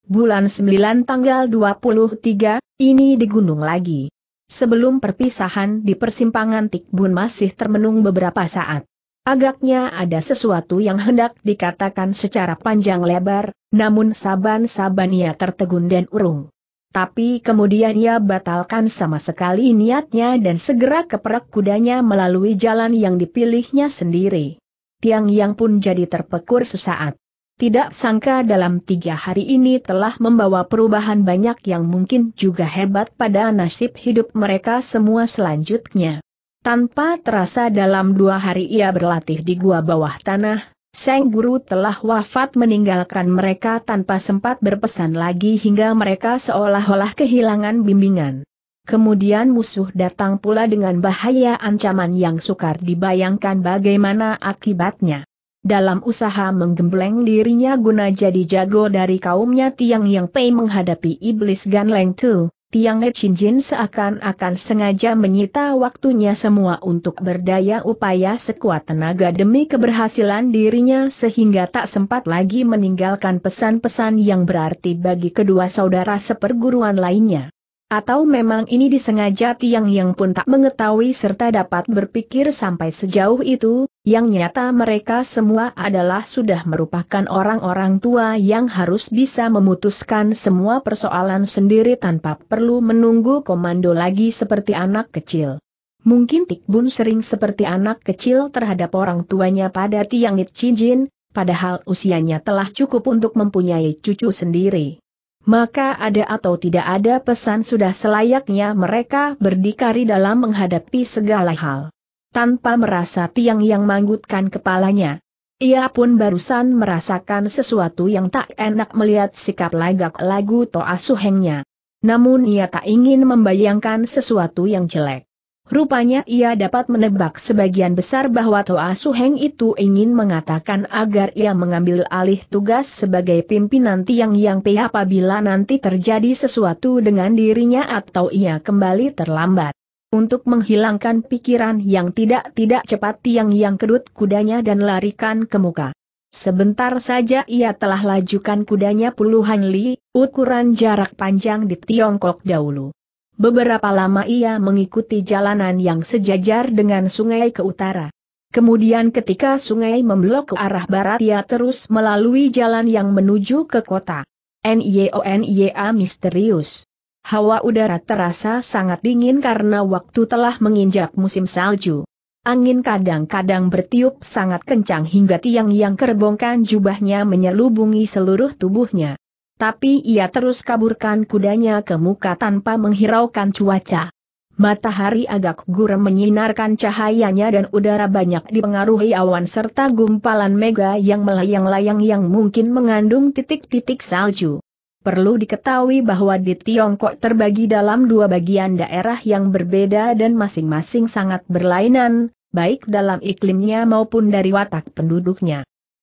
bulan 9 tanggal 23, ini di gunung lagi. Sebelum perpisahan di persimpangan Tikbun masih termenung beberapa saat. Agaknya ada sesuatu yang hendak dikatakan secara panjang lebar, namun saban-saban ia tertegun dan urung. Tapi kemudian ia batalkan sama sekali niatnya dan segera keperak kudanya melalui jalan yang dipilihnya sendiri. Tiang Yang pun jadi terpekur sesaat. Tidak sangka dalam tiga hari ini telah membawa perubahan banyak yang mungkin juga hebat pada nasib hidup mereka semua selanjutnya. Tanpa terasa dalam dua hari ia berlatih di gua bawah tanah, sang Guru telah wafat meninggalkan mereka tanpa sempat berpesan lagi hingga mereka seolah-olah kehilangan bimbingan. Kemudian musuh datang pula dengan bahaya ancaman yang sukar dibayangkan bagaimana akibatnya dalam usaha menggembleng dirinya guna jadi jago dari kaumnya Tiang Yang Pei menghadapi iblis Gan Ganleng Tu, Tiang Le Chin Jin seakan-akan sengaja menyita waktunya semua untuk berdaya upaya sekuat tenaga demi keberhasilan dirinya sehingga tak sempat lagi meninggalkan pesan-pesan yang berarti bagi kedua saudara seperguruan lainnya. Atau memang ini disengaja Tiang Yang pun tak mengetahui serta dapat berpikir sampai sejauh itu, yang nyata mereka semua adalah sudah merupakan orang-orang tua yang harus bisa memutuskan semua persoalan sendiri tanpa perlu menunggu komando lagi seperti anak kecil. Mungkin Tik Bun sering seperti anak kecil terhadap orang tuanya pada Tiang It Chin, padahal usianya telah cukup untuk mempunyai cucu sendiri maka ada atau tidak ada pesan sudah selayaknya mereka berdikari dalam menghadapi segala hal. Tanpa merasa tiang yang manggutkan kepalanya. Ia pun barusan merasakan sesuatu yang tak enak melihat sikap lagak lagu Toa Suhengnya. Namun ia tak ingin membayangkan sesuatu yang jelek. Rupanya ia dapat menebak sebagian besar bahwa Toa Suheng itu ingin mengatakan agar ia mengambil alih tugas sebagai pimpinan Tiang Yang Pei apabila nanti terjadi sesuatu dengan dirinya atau ia kembali terlambat. Untuk menghilangkan pikiran yang tidak-tidak cepat Tiang Yang kedut kudanya dan larikan ke muka. Sebentar saja ia telah lajukan kudanya puluhan li, ukuran jarak panjang di Tiongkok dahulu. Beberapa lama ia mengikuti jalanan yang sejajar dengan sungai ke utara. Kemudian ketika sungai memblok ke arah barat ia terus melalui jalan yang menuju ke kota. NYONYA misterius. Hawa udara terasa sangat dingin karena waktu telah menginjak musim salju. Angin kadang-kadang bertiup sangat kencang hingga tiang yang kerbongkan jubahnya menyelubungi seluruh tubuhnya tapi ia terus kaburkan kudanya ke muka tanpa menghiraukan cuaca. Matahari agak gurem menyinarkan cahayanya dan udara banyak dipengaruhi awan serta gumpalan mega yang melayang-layang yang mungkin mengandung titik-titik salju. Perlu diketahui bahwa di Tiongkok terbagi dalam dua bagian daerah yang berbeda dan masing-masing sangat berlainan, baik dalam iklimnya maupun dari watak penduduknya.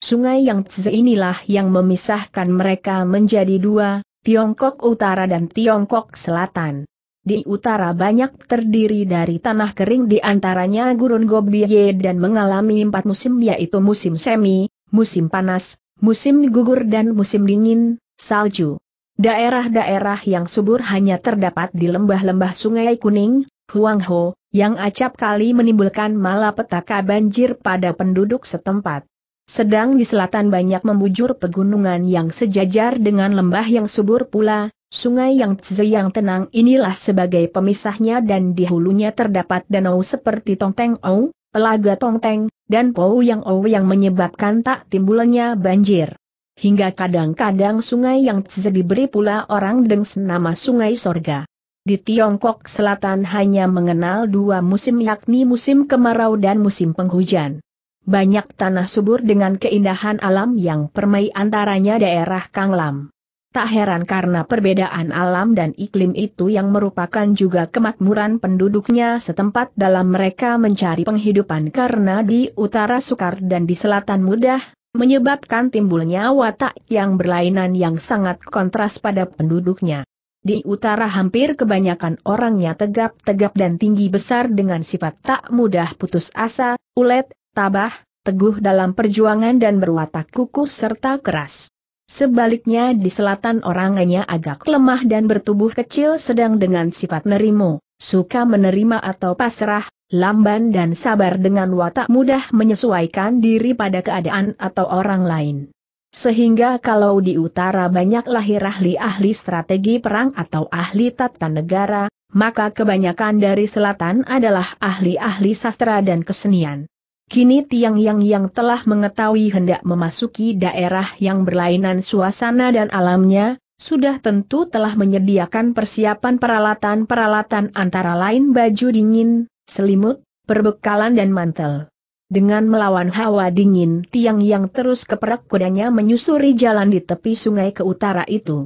Sungai Yang Tze inilah yang memisahkan mereka menjadi dua, Tiongkok Utara dan Tiongkok Selatan. Di utara banyak terdiri dari tanah kering di antaranya gurun Gobiye dan mengalami empat musim yaitu musim semi, musim panas, musim gugur dan musim dingin, salju. Daerah-daerah yang subur hanya terdapat di lembah-lembah sungai kuning, Huangho, yang acap kali menimbulkan malapetaka banjir pada penduduk setempat. Sedang di selatan banyak membujur pegunungan yang sejajar dengan lembah yang subur pula, sungai yang tze yang tenang inilah sebagai pemisahnya dan di hulunya terdapat danau seperti Tongteng Ou, Pelaga Tongteng, dan Pou Yang Ou yang menyebabkan tak timbulnya banjir. Hingga kadang-kadang sungai yang tze diberi pula orang dengan nama sungai sorga. Di Tiongkok Selatan hanya mengenal dua musim yakni musim kemarau dan musim penghujan banyak tanah subur dengan keindahan alam yang permai antaranya daerah Kanglam. Tak heran karena perbedaan alam dan iklim itu yang merupakan juga kemakmuran penduduknya setempat dalam mereka mencari penghidupan karena di utara sukar dan di selatan mudah, menyebabkan timbulnya watak yang berlainan yang sangat kontras pada penduduknya. Di utara hampir kebanyakan orangnya tegap-tegap dan tinggi besar dengan sifat tak mudah putus asa, ulet, tabah, teguh dalam perjuangan dan berwatak kukuh serta keras. Sebaliknya di selatan orangnya agak lemah dan bertubuh kecil sedang dengan sifat nerimo, suka menerima atau pasrah, lamban dan sabar dengan watak mudah menyesuaikan diri pada keadaan atau orang lain. Sehingga kalau di utara banyak lahir ahli-ahli strategi perang atau ahli tata negara, maka kebanyakan dari selatan adalah ahli-ahli sastra dan kesenian. Kini Tiang Yang yang telah mengetahui hendak memasuki daerah yang berlainan suasana dan alamnya, sudah tentu telah menyediakan persiapan peralatan-peralatan antara lain baju dingin, selimut, perbekalan dan mantel. Dengan melawan hawa dingin Tiang Yang terus keperak kudanya menyusuri jalan di tepi sungai ke utara itu.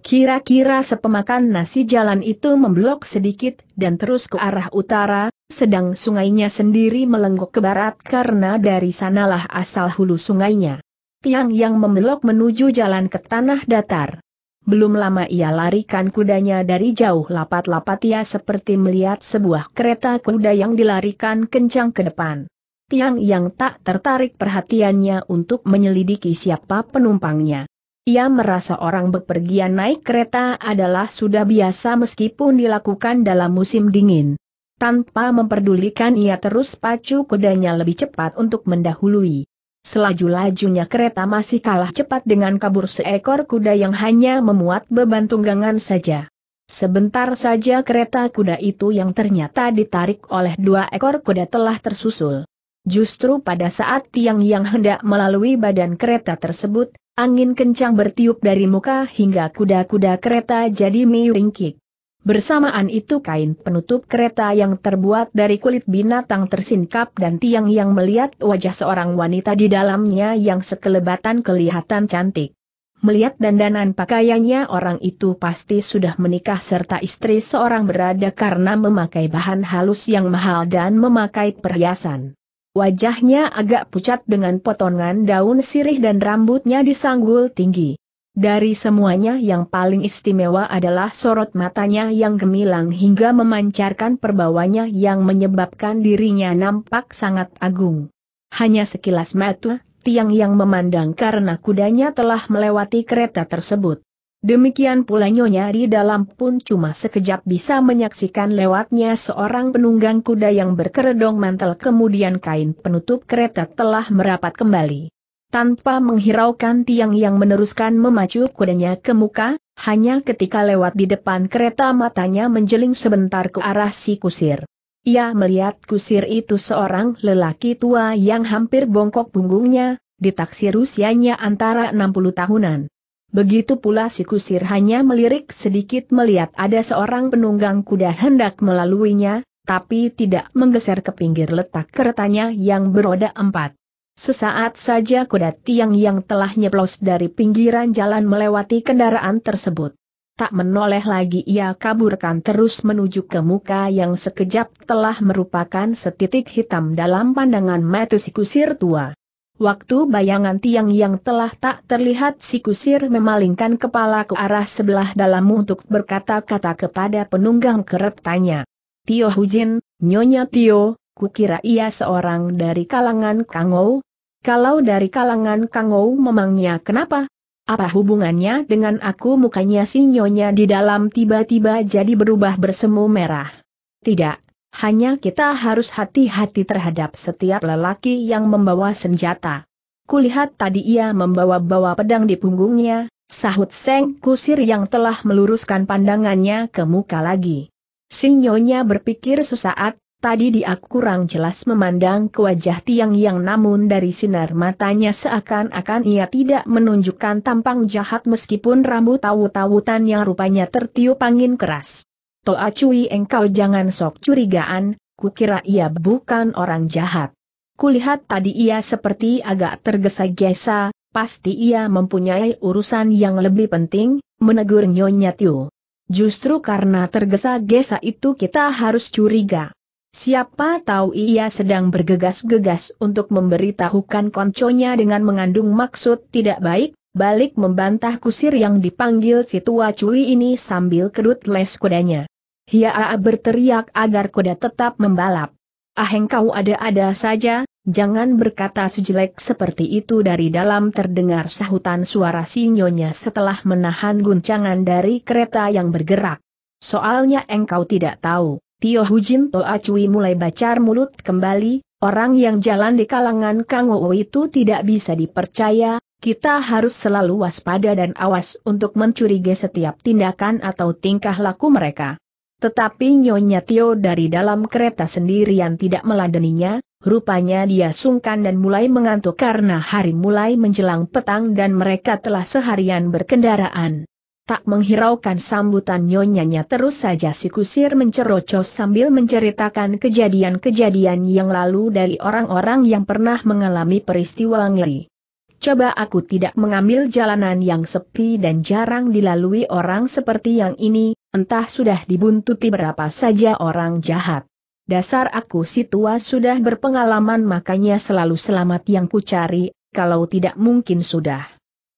Kira-kira sepemakan nasi jalan itu memblok sedikit dan terus ke arah utara, sedang sungainya sendiri melenggok ke barat karena dari sanalah asal hulu sungainya. Tiang yang memblok menuju jalan ke tanah datar. Belum lama ia larikan kudanya dari jauh lapat-lapat ia seperti melihat sebuah kereta kuda yang dilarikan kencang ke depan. Tiang yang tak tertarik perhatiannya untuk menyelidiki siapa penumpangnya. Ia merasa orang bepergian naik kereta adalah sudah biasa meskipun dilakukan dalam musim dingin. Tanpa memperdulikan ia terus pacu kudanya lebih cepat untuk mendahului. Selaju-lajunya kereta masih kalah cepat dengan kabur seekor kuda yang hanya memuat beban tunggangan saja. Sebentar saja kereta kuda itu yang ternyata ditarik oleh dua ekor kuda telah tersusul. Justru pada saat tiang yang hendak melalui badan kereta tersebut, Angin kencang bertiup dari muka hingga kuda-kuda kereta jadi miringkik. Bersamaan itu kain penutup kereta yang terbuat dari kulit binatang tersingkap dan tiang yang melihat wajah seorang wanita di dalamnya yang sekelebatan kelihatan cantik. Melihat dandanan pakaiannya orang itu pasti sudah menikah serta istri seorang berada karena memakai bahan halus yang mahal dan memakai perhiasan. Wajahnya agak pucat dengan potongan daun sirih dan rambutnya disanggul tinggi. Dari semuanya yang paling istimewa adalah sorot matanya yang gemilang hingga memancarkan perbawanya yang menyebabkan dirinya nampak sangat agung. Hanya sekilas mata, tiang yang memandang karena kudanya telah melewati kereta tersebut. Demikian pula Nyonya di dalam pun cuma sekejap bisa menyaksikan lewatnya seorang penunggang kuda yang berkeredong mantel kemudian kain penutup kereta telah merapat kembali. Tanpa menghiraukan tiang yang meneruskan memacu kudanya ke muka, hanya ketika lewat di depan kereta matanya menjeling sebentar ke arah si kusir. Ia melihat kusir itu seorang lelaki tua yang hampir bongkok punggungnya, ditaksir usianya antara 60 tahunan. Begitu pula si kusir hanya melirik sedikit melihat ada seorang penunggang kuda hendak melaluinya, tapi tidak menggeser ke pinggir letak keretanya yang beroda empat. Sesaat saja kuda tiang yang telah nyeplos dari pinggiran jalan melewati kendaraan tersebut. Tak menoleh lagi ia kaburkan terus menuju ke muka yang sekejap telah merupakan setitik hitam dalam pandangan mata si kusir tua. Waktu bayangan tiang yang telah tak terlihat si kusir memalingkan kepala ke arah sebelah dalam untuk berkata-kata kepada penunggang keretanya. Tio Hujin, Nyonya Tio, kukira ia seorang dari kalangan Kangou. Kalau dari kalangan Kangou memangnya kenapa? Apa hubungannya dengan aku mukanya si Nyonya di dalam tiba-tiba jadi berubah bersemu merah? Tidak, hanya kita harus hati-hati terhadap setiap lelaki yang membawa senjata. Kulihat tadi ia membawa-bawa pedang di punggungnya, sahut Seng Kusir yang telah meluruskan pandangannya ke muka lagi. Sinyonya berpikir sesaat, tadi dia kurang jelas memandang ke wajah Tiang Yang namun dari sinar matanya seakan-akan ia tidak menunjukkan tampang jahat meskipun rambut tawu-tawutan yang rupanya tertiup angin keras. Toa Cui engkau jangan sok curigaan, kukira ia bukan orang jahat. Kulihat tadi ia seperti agak tergesa-gesa, pasti ia mempunyai urusan yang lebih penting, menegur Nyonya Tio. Justru karena tergesa-gesa itu kita harus curiga. Siapa tahu ia sedang bergegas-gegas untuk memberitahukan konconya dengan mengandung maksud tidak baik, balik membantah kusir yang dipanggil si tua cui ini sambil kedut les kudanya. Hiaa berteriak agar kuda tetap membalap. Ah engkau ada-ada saja, jangan berkata sejelek seperti itu dari dalam terdengar sahutan suara sinyonya setelah menahan guncangan dari kereta yang bergerak. Soalnya engkau tidak tahu, Tio Hujin Toa Cui mulai bacar mulut kembali, orang yang jalan di kalangan Kang itu tidak bisa dipercaya, kita harus selalu waspada dan awas untuk mencurigai setiap tindakan atau tingkah laku mereka. Tetapi Nyonya Tio dari dalam kereta sendirian tidak meladeninya, rupanya dia sungkan dan mulai mengantuk karena hari mulai menjelang petang dan mereka telah seharian berkendaraan. Tak menghiraukan sambutan Nyonyanya terus saja si kusir mencerocos sambil menceritakan kejadian-kejadian yang lalu dari orang-orang yang pernah mengalami peristiwa ngeri. Coba aku tidak mengambil jalanan yang sepi dan jarang dilalui orang seperti yang ini, Entah sudah dibuntuti berapa saja orang jahat. Dasar aku si tua sudah berpengalaman makanya selalu selamat yang ku cari, kalau tidak mungkin sudah.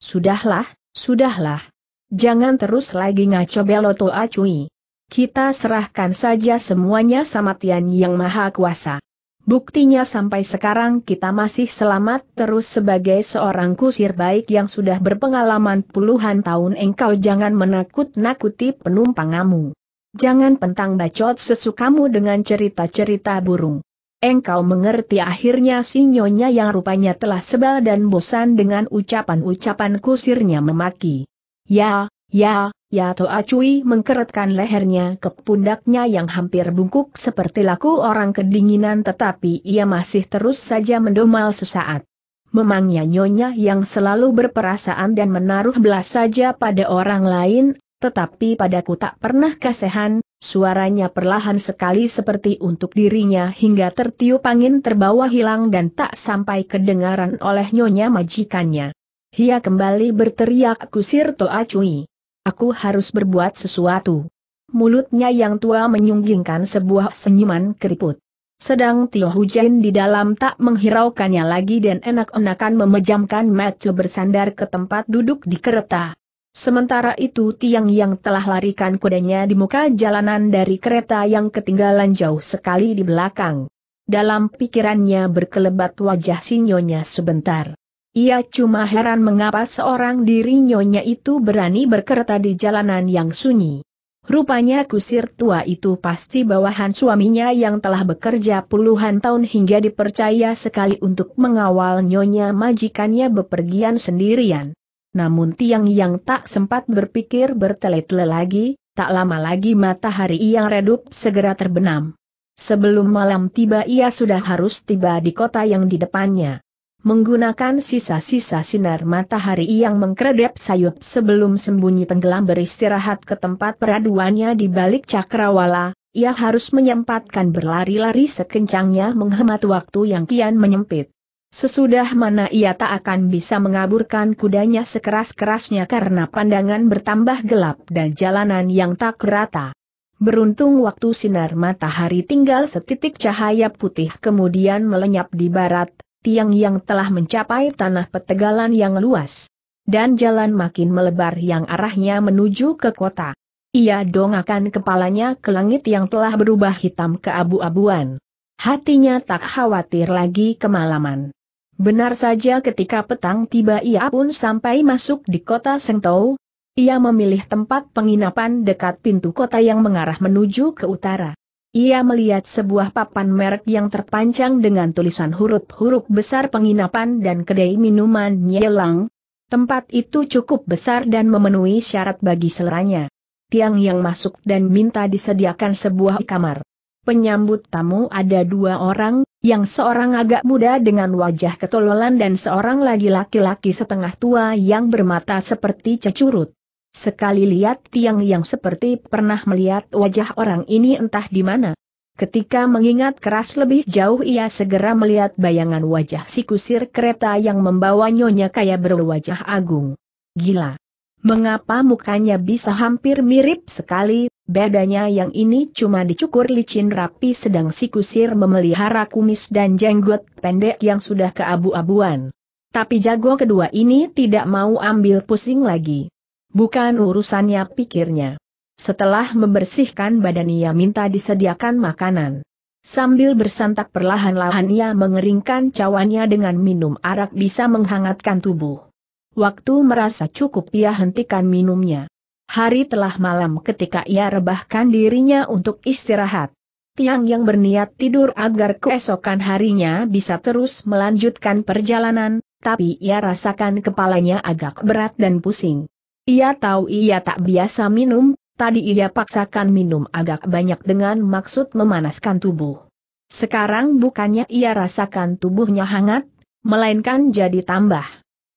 Sudahlah, sudahlah. Jangan terus lagi ngaco beloto acui. Kita serahkan saja semuanya sama Tian Yang Maha Kuasa. Buktinya sampai sekarang kita masih selamat terus sebagai seorang kusir baik yang sudah berpengalaman puluhan tahun engkau jangan menakut-nakuti penumpangmu. Jangan pentang bacot sesukamu dengan cerita-cerita burung. Engkau mengerti akhirnya si nyonya yang rupanya telah sebal dan bosan dengan ucapan-ucapan kusirnya memaki. Ya, Ya, ya Toa Cui mengkeretkan lehernya ke pundaknya yang hampir bungkuk seperti laku orang kedinginan tetapi ia masih terus saja mendomal sesaat. Memangnya nyonya yang selalu berperasaan dan menaruh belas saja pada orang lain, tetapi padaku tak pernah kasehan, suaranya perlahan sekali seperti untuk dirinya hingga tertiup angin terbawa hilang dan tak sampai kedengaran oleh nyonya majikannya. Ia kembali berteriak kusir Toa Cui. Aku harus berbuat sesuatu. Mulutnya yang tua menyunggingkan sebuah senyuman keriput. Sedang Tio Hujain di dalam tak menghiraukannya lagi dan enak-enakan memejamkan mata bersandar ke tempat duduk di kereta. Sementara itu Tiang yang telah larikan kudanya di muka jalanan dari kereta yang ketinggalan jauh sekali di belakang. Dalam pikirannya berkelebat wajah sinyonya sebentar. Ia cuma heran mengapa seorang diri nyonya itu berani berkereta di jalanan yang sunyi. Rupanya kusir tua itu pasti bawahan suaminya yang telah bekerja puluhan tahun hingga dipercaya sekali untuk mengawal nyonya majikannya bepergian sendirian. Namun tiang yang tak sempat berpikir bertele-tele lagi, tak lama lagi matahari yang redup segera terbenam. Sebelum malam tiba ia sudah harus tiba di kota yang di depannya. Menggunakan sisa-sisa sinar matahari yang mengkredep sayup sebelum sembunyi tenggelam beristirahat ke tempat peraduannya di balik cakrawala, ia harus menyempatkan berlari-lari sekencangnya menghemat waktu yang kian menyempit. Sesudah mana ia tak akan bisa mengaburkan kudanya sekeras-kerasnya karena pandangan bertambah gelap dan jalanan yang tak rata. Beruntung waktu sinar matahari tinggal setitik cahaya putih kemudian melenyap di barat, tiang yang telah mencapai tanah petegalan yang luas. Dan jalan makin melebar yang arahnya menuju ke kota. Ia dongakan kepalanya ke langit yang telah berubah hitam ke abu-abuan. Hatinya tak khawatir lagi kemalaman. Benar saja ketika petang tiba ia pun sampai masuk di kota Sengtou. Ia memilih tempat penginapan dekat pintu kota yang mengarah menuju ke utara. Ia melihat sebuah papan merek yang terpanjang dengan tulisan huruf-huruf besar penginapan dan kedai minuman Nyelang. Tempat itu cukup besar dan memenuhi syarat bagi seleranya. Tiang yang masuk dan minta disediakan sebuah kamar. Penyambut tamu ada dua orang, yang seorang agak muda dengan wajah ketololan dan seorang lagi laki-laki setengah tua yang bermata seperti cecurut. Sekali lihat tiang yang seperti pernah melihat wajah orang ini entah di mana. Ketika mengingat keras lebih jauh ia segera melihat bayangan wajah si kusir kereta yang membawa nyonya kaya berwajah agung. Gila. Mengapa mukanya bisa hampir mirip sekali, bedanya yang ini cuma dicukur licin rapi sedang si kusir memelihara kumis dan jenggot pendek yang sudah keabu-abuan. Tapi jago kedua ini tidak mau ambil pusing lagi. Bukan urusannya pikirnya. Setelah membersihkan badan ia minta disediakan makanan. Sambil bersantak perlahan-lahan ia mengeringkan cawannya dengan minum arak bisa menghangatkan tubuh. Waktu merasa cukup ia hentikan minumnya. Hari telah malam ketika ia rebahkan dirinya untuk istirahat. Tiang yang berniat tidur agar keesokan harinya bisa terus melanjutkan perjalanan, tapi ia rasakan kepalanya agak berat dan pusing. Ia tahu ia tak biasa minum, tadi ia paksakan minum agak banyak dengan maksud memanaskan tubuh. Sekarang bukannya ia rasakan tubuhnya hangat, melainkan jadi tambah.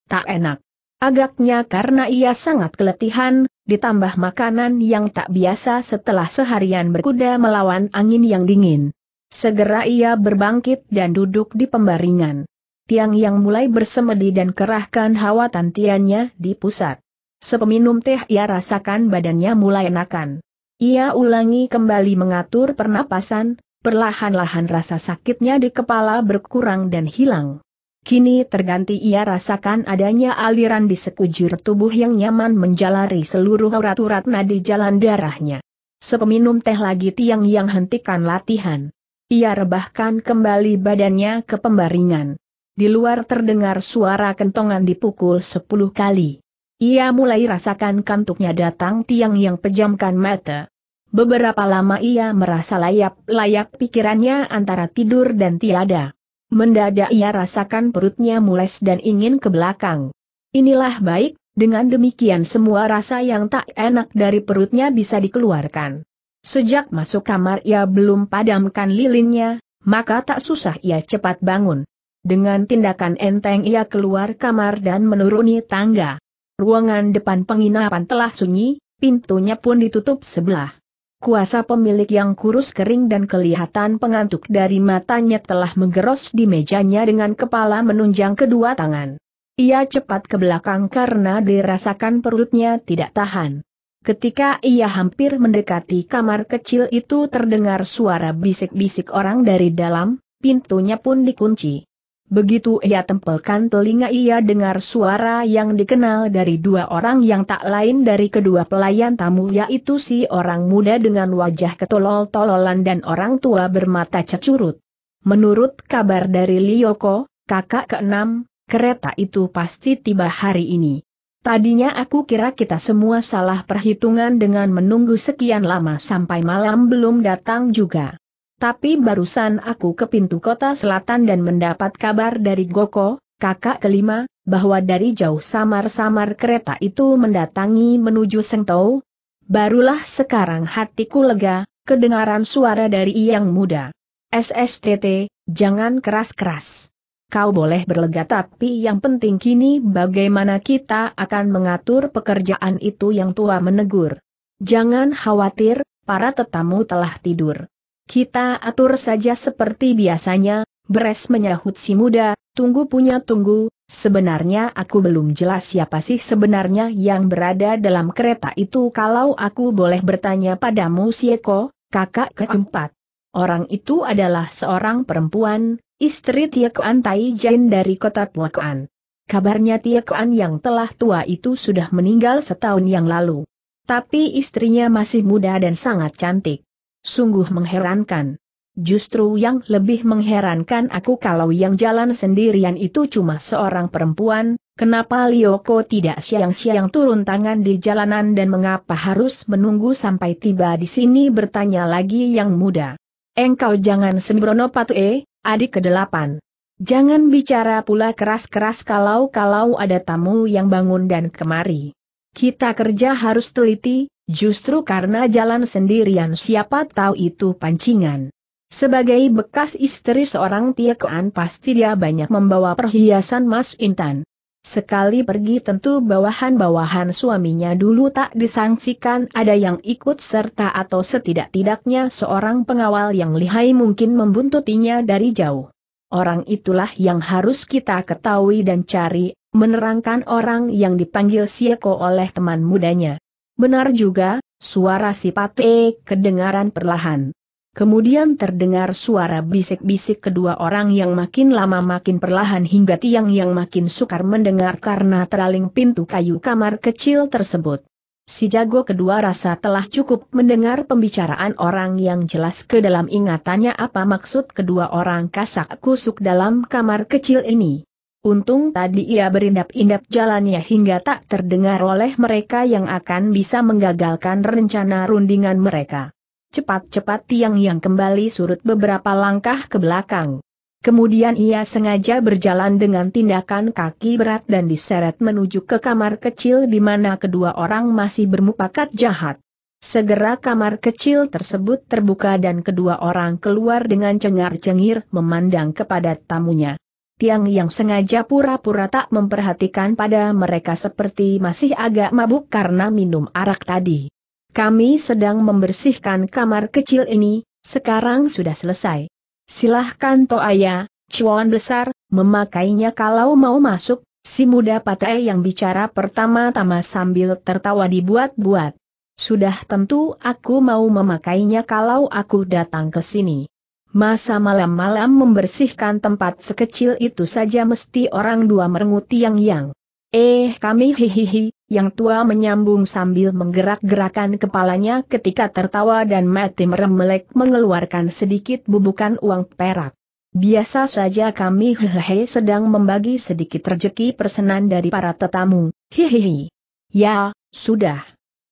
Tak enak. Agaknya karena ia sangat keletihan, ditambah makanan yang tak biasa setelah seharian berkuda melawan angin yang dingin. Segera ia berbangkit dan duduk di pembaringan. Tiang yang mulai bersemedi dan kerahkan hawa tantiannya di pusat. Sepeminum teh ia rasakan badannya mulai enakan. Ia ulangi kembali mengatur pernapasan, perlahan-lahan rasa sakitnya di kepala berkurang dan hilang. Kini terganti ia rasakan adanya aliran di sekujur tubuh yang nyaman menjalari seluruh urat-urat nadi jalan darahnya. Sepeminum teh lagi tiang yang hentikan latihan. Ia rebahkan kembali badannya ke pembaringan. Di luar terdengar suara kentongan dipukul sepuluh kali. Ia mulai rasakan kantuknya datang tiang yang pejamkan mata. Beberapa lama ia merasa layap-layap pikirannya antara tidur dan tiada. Mendadak ia rasakan perutnya mules dan ingin ke belakang. Inilah baik, dengan demikian semua rasa yang tak enak dari perutnya bisa dikeluarkan. Sejak masuk kamar ia belum padamkan lilinnya, maka tak susah ia cepat bangun. Dengan tindakan enteng ia keluar kamar dan menuruni tangga. Ruangan depan penginapan telah sunyi, pintunya pun ditutup sebelah. Kuasa pemilik yang kurus kering dan kelihatan pengantuk dari matanya telah menggeros di mejanya dengan kepala menunjang kedua tangan. Ia cepat ke belakang karena dirasakan perutnya tidak tahan. Ketika ia hampir mendekati kamar kecil itu terdengar suara bisik-bisik orang dari dalam, pintunya pun dikunci. Begitu ia tempelkan telinga ia dengar suara yang dikenal dari dua orang yang tak lain dari kedua pelayan tamu yaitu si orang muda dengan wajah ketolol-tololan dan orang tua bermata cecurut. Menurut kabar dari Lioko, kakak keenam, kereta itu pasti tiba hari ini. Tadinya aku kira kita semua salah perhitungan dengan menunggu sekian lama sampai malam belum datang juga. Tapi barusan aku ke pintu kota selatan dan mendapat kabar dari Goko, kakak kelima, bahwa dari jauh samar-samar kereta itu mendatangi menuju Sengtou. Barulah sekarang hatiku lega, kedengaran suara dari yang muda. SSTT, jangan keras-keras. Kau boleh berlega tapi yang penting kini bagaimana kita akan mengatur pekerjaan itu yang tua menegur. Jangan khawatir, para tetamu telah tidur. Kita atur saja seperti biasanya, Beres menyahut si muda, tunggu punya tunggu, sebenarnya aku belum jelas siapa sih sebenarnya yang berada dalam kereta itu kalau aku boleh bertanya padamu Sieko, kakak keempat. Orang itu adalah seorang perempuan, istri Tiekoan Tai Jin dari kota Puakuan. Kabarnya Tiekoan yang telah tua itu sudah meninggal setahun yang lalu. Tapi istrinya masih muda dan sangat cantik. Sungguh mengherankan. Justru yang lebih mengherankan aku kalau yang jalan sendirian itu cuma seorang perempuan, kenapa Lioko tidak siang-siang turun tangan di jalanan dan mengapa harus menunggu sampai tiba di sini bertanya lagi yang muda. Engkau jangan sembrono patue, adik kedelapan. Jangan bicara pula keras-keras kalau-kalau ada tamu yang bangun dan kemari. Kita kerja harus teliti, Justru karena jalan sendirian siapa tahu itu pancingan. Sebagai bekas istri seorang Tiekoan pasti dia banyak membawa perhiasan Mas Intan. Sekali pergi tentu bawahan-bawahan suaminya dulu tak disangsikan ada yang ikut serta atau setidak-tidaknya seorang pengawal yang lihai mungkin membuntutinya dari jauh. Orang itulah yang harus kita ketahui dan cari, menerangkan orang yang dipanggil Sieko oleh teman mudanya. Benar juga, suara si Pate kedengaran perlahan. Kemudian terdengar suara bisik-bisik kedua orang yang makin lama makin perlahan hingga tiang yang makin sukar mendengar karena teraling pintu kayu kamar kecil tersebut. Si jago kedua rasa telah cukup mendengar pembicaraan orang yang jelas ke dalam ingatannya apa maksud kedua orang kasak kusuk dalam kamar kecil ini. Untung tadi ia berindap-indap jalannya hingga tak terdengar oleh mereka yang akan bisa menggagalkan rencana rundingan mereka. Cepat-cepat Tiang Yang kembali surut beberapa langkah ke belakang. Kemudian ia sengaja berjalan dengan tindakan kaki berat dan diseret menuju ke kamar kecil di mana kedua orang masih bermupakat jahat. Segera kamar kecil tersebut terbuka dan kedua orang keluar dengan cengar-cengir memandang kepada tamunya. Tiang yang sengaja pura-pura tak memperhatikan pada mereka seperti masih agak mabuk karena minum arak tadi. Kami sedang membersihkan kamar kecil ini, sekarang sudah selesai. Silahkan Toaya, Cuan besar, memakainya kalau mau masuk, si muda patai yang bicara pertama-tama sambil tertawa dibuat-buat. Sudah tentu aku mau memakainya kalau aku datang ke sini. Masa malam-malam membersihkan tempat sekecil itu saja mesti orang dua merengut yang yang Eh kami hihihi, yang tua menyambung sambil menggerak-gerakan kepalanya ketika tertawa dan mati merem melek mengeluarkan sedikit bubukan uang perak. Biasa saja kami hehehe sedang membagi sedikit rejeki persenan dari para tetamu, hihihi. Ya, sudah.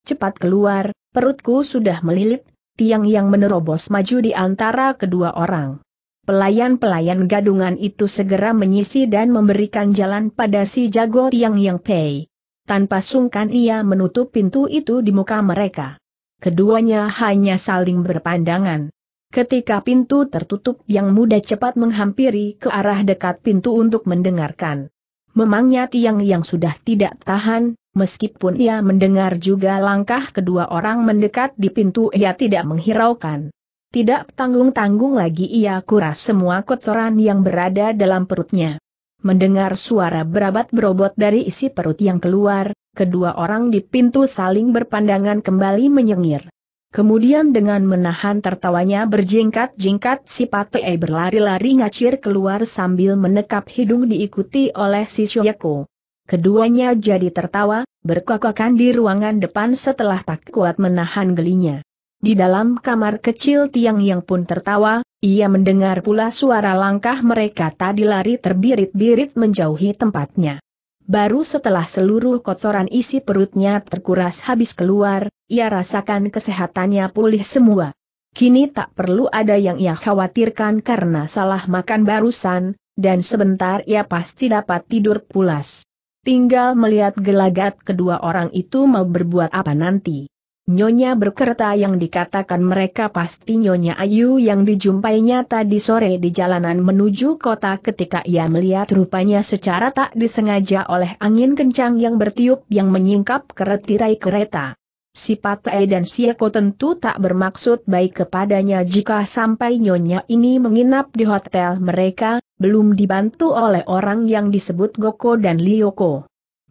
Cepat keluar, perutku sudah melilit, tiang yang menerobos maju di antara kedua orang. Pelayan-pelayan gadungan itu segera menyisi dan memberikan jalan pada si jago tiang yang pei. Tanpa sungkan ia menutup pintu itu di muka mereka. Keduanya hanya saling berpandangan. Ketika pintu tertutup yang muda cepat menghampiri ke arah dekat pintu untuk mendengarkan. Memangnya Tiang yang sudah tidak tahan, meskipun ia mendengar juga langkah kedua orang mendekat di pintu ia tidak menghiraukan. Tidak tanggung-tanggung lagi ia kuras semua kotoran yang berada dalam perutnya. Mendengar suara berabat berobot dari isi perut yang keluar, kedua orang di pintu saling berpandangan kembali menyengir. Kemudian dengan menahan tertawanya berjingkat-jingkat si Patei berlari-lari ngacir keluar sambil menekap hidung diikuti oleh si Shoyako. Keduanya jadi tertawa, berkokokan di ruangan depan setelah tak kuat menahan gelinya. Di dalam kamar kecil Tiang Yang pun tertawa, ia mendengar pula suara langkah mereka tadi lari terbirit-birit menjauhi tempatnya. Baru setelah seluruh kotoran isi perutnya terkuras habis keluar, ia rasakan kesehatannya pulih semua. Kini tak perlu ada yang ia khawatirkan karena salah makan barusan, dan sebentar ia pasti dapat tidur pulas. Tinggal melihat gelagat kedua orang itu mau berbuat apa nanti. Nyonya berkerta yang dikatakan mereka pasti Nyonya Ayu yang dijumpainya tadi sore di jalanan menuju kota ketika ia melihat rupanya secara tak disengaja oleh angin kencang yang bertiup yang menyingkap keretirai kereta. Si Patai dan Eko tentu tak bermaksud baik kepadanya jika sampai Nyonya ini menginap di hotel mereka, belum dibantu oleh orang yang disebut Goko dan Lioko.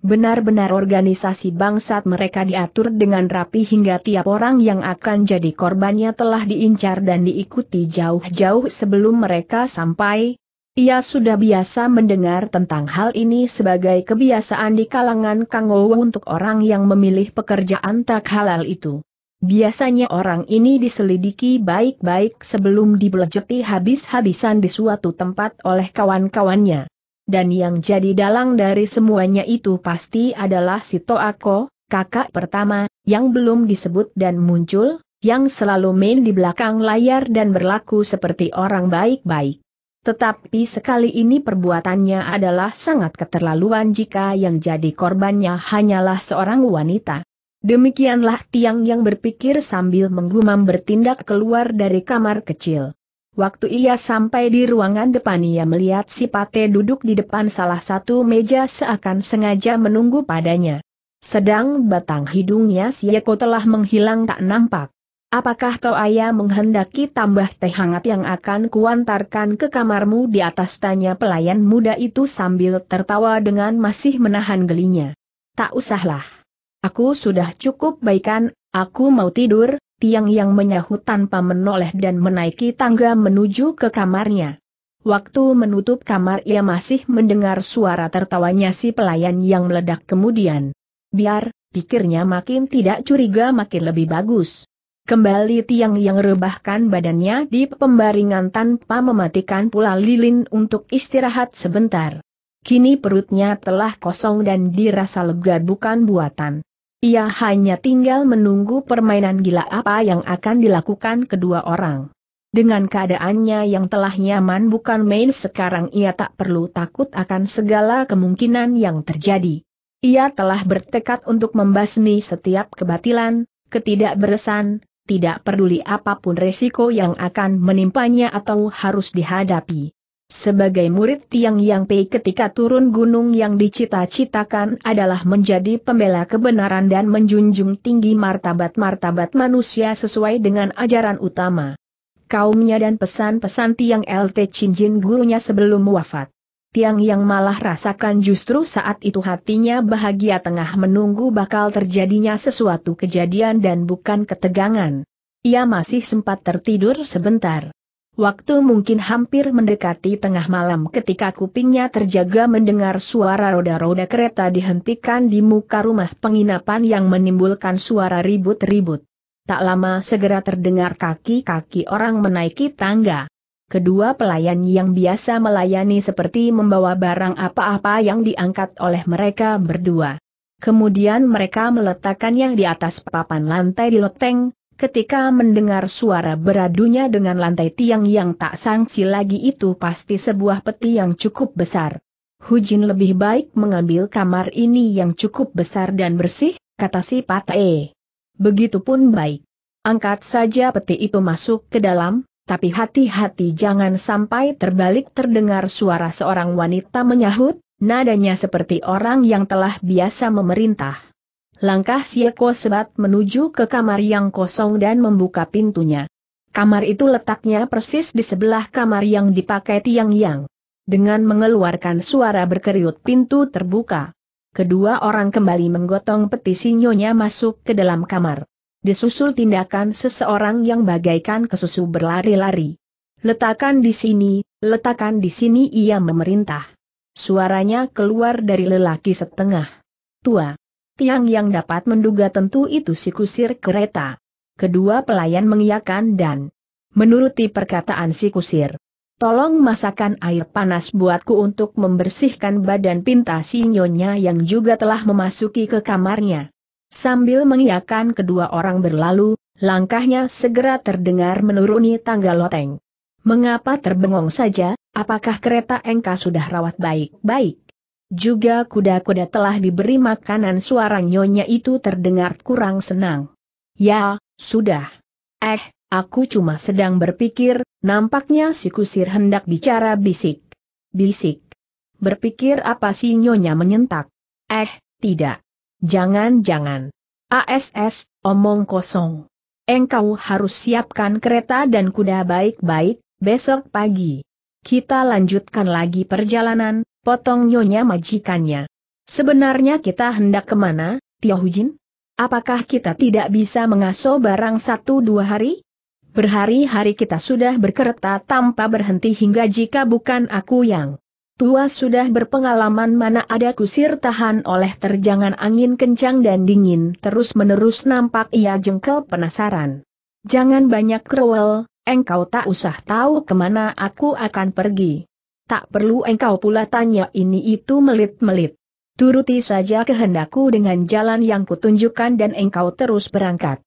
Benar-benar organisasi bangsat mereka diatur dengan rapi hingga tiap orang yang akan jadi korbannya telah diincar dan diikuti jauh-jauh sebelum mereka sampai. Ia sudah biasa mendengar tentang hal ini sebagai kebiasaan di kalangan Kangowo untuk orang yang memilih pekerjaan tak halal itu. Biasanya orang ini diselidiki baik-baik sebelum dibelejeti habis-habisan di suatu tempat oleh kawan-kawannya dan yang jadi dalang dari semuanya itu pasti adalah si Toako, kakak pertama, yang belum disebut dan muncul, yang selalu main di belakang layar dan berlaku seperti orang baik-baik. Tetapi sekali ini perbuatannya adalah sangat keterlaluan jika yang jadi korbannya hanyalah seorang wanita. Demikianlah tiang yang berpikir sambil menggumam bertindak keluar dari kamar kecil. Waktu ia sampai di ruangan depan ia melihat si Pate duduk di depan salah satu meja seakan sengaja menunggu padanya. Sedang batang hidungnya si Eko telah menghilang tak nampak. Apakah kau Ayah menghendaki tambah teh hangat yang akan kuantarkan ke kamarmu di atas tanya pelayan muda itu sambil tertawa dengan masih menahan gelinya. Tak usahlah. Aku sudah cukup baikan, aku mau tidur, Tiang yang menyahut tanpa menoleh dan menaiki tangga menuju ke kamarnya. Waktu menutup kamar ia masih mendengar suara tertawanya si pelayan yang meledak kemudian. Biar, pikirnya makin tidak curiga makin lebih bagus. Kembali tiang yang rebahkan badannya di pembaringan tanpa mematikan pula lilin untuk istirahat sebentar. Kini perutnya telah kosong dan dirasa lega bukan buatan. Ia hanya tinggal menunggu permainan gila apa yang akan dilakukan kedua orang. Dengan keadaannya yang telah nyaman bukan main sekarang ia tak perlu takut akan segala kemungkinan yang terjadi. Ia telah bertekad untuk membasmi setiap kebatilan, ketidakberesan, tidak peduli apapun resiko yang akan menimpanya atau harus dihadapi. Sebagai murid Tiang Yang Pei ketika turun gunung yang dicita-citakan adalah menjadi pembela kebenaran dan menjunjung tinggi martabat-martabat manusia sesuai dengan ajaran utama. Kaumnya dan pesan-pesan Tiang LT Jin, gurunya sebelum wafat. Tiang yang malah rasakan justru saat itu hatinya bahagia tengah menunggu bakal terjadinya sesuatu kejadian dan bukan ketegangan. Ia masih sempat tertidur sebentar. Waktu mungkin hampir mendekati tengah malam ketika kupingnya terjaga mendengar suara roda-roda kereta dihentikan di muka rumah penginapan yang menimbulkan suara ribut-ribut. Tak lama segera terdengar kaki-kaki orang menaiki tangga. Kedua pelayan yang biasa melayani seperti membawa barang apa-apa yang diangkat oleh mereka berdua. Kemudian mereka meletakkan yang di atas papan lantai di loteng, Ketika mendengar suara beradunya dengan lantai tiang yang tak sangsi lagi itu pasti sebuah peti yang cukup besar. Hujin lebih baik mengambil kamar ini yang cukup besar dan bersih, kata si Patae. Begitupun baik. Angkat saja peti itu masuk ke dalam, tapi hati-hati jangan sampai terbalik terdengar suara seorang wanita menyahut, nadanya seperti orang yang telah biasa memerintah. Langkah Sieko sebat menuju ke kamar yang kosong dan membuka pintunya. Kamar itu letaknya persis di sebelah kamar yang dipakai Tiang Yang. Dengan mengeluarkan suara berkeriut pintu terbuka. Kedua orang kembali menggotong peti sinyonya masuk ke dalam kamar. Disusul tindakan seseorang yang bagaikan kesusu berlari-lari. Letakkan di sini, letakkan di sini ia memerintah. Suaranya keluar dari lelaki setengah tua. Tiang yang dapat menduga tentu itu si kusir kereta. Kedua pelayan mengiyakan dan menuruti perkataan si kusir. Tolong masakan air panas buatku untuk membersihkan badan pinta si nyonya yang juga telah memasuki ke kamarnya. Sambil mengiyakan kedua orang berlalu, langkahnya segera terdengar menuruni tangga loteng. Mengapa terbengong saja, apakah kereta engka sudah rawat baik-baik? Juga kuda-kuda telah diberi makanan suara nyonya itu terdengar kurang senang. Ya, sudah. Eh, aku cuma sedang berpikir, nampaknya si kusir hendak bicara bisik. Bisik. Berpikir apa si nyonya menyentak? Eh, tidak. Jangan-jangan. ASS, omong kosong. Engkau harus siapkan kereta dan kuda baik-baik, besok pagi. Kita lanjutkan lagi perjalanan, potong nyonya majikannya. Sebenarnya kita hendak kemana, Tio Hujin? Apakah kita tidak bisa mengaso barang satu dua hari? Berhari-hari kita sudah berkereta tanpa berhenti hingga jika bukan aku yang tua sudah berpengalaman mana ada kusir tahan oleh terjangan angin kencang dan dingin terus-menerus nampak ia jengkel penasaran. Jangan banyak kerewel, engkau tak usah tahu kemana aku akan pergi tak perlu engkau pula tanya ini itu melit-melit. Turuti saja kehendakku dengan jalan yang kutunjukkan dan engkau terus berangkat.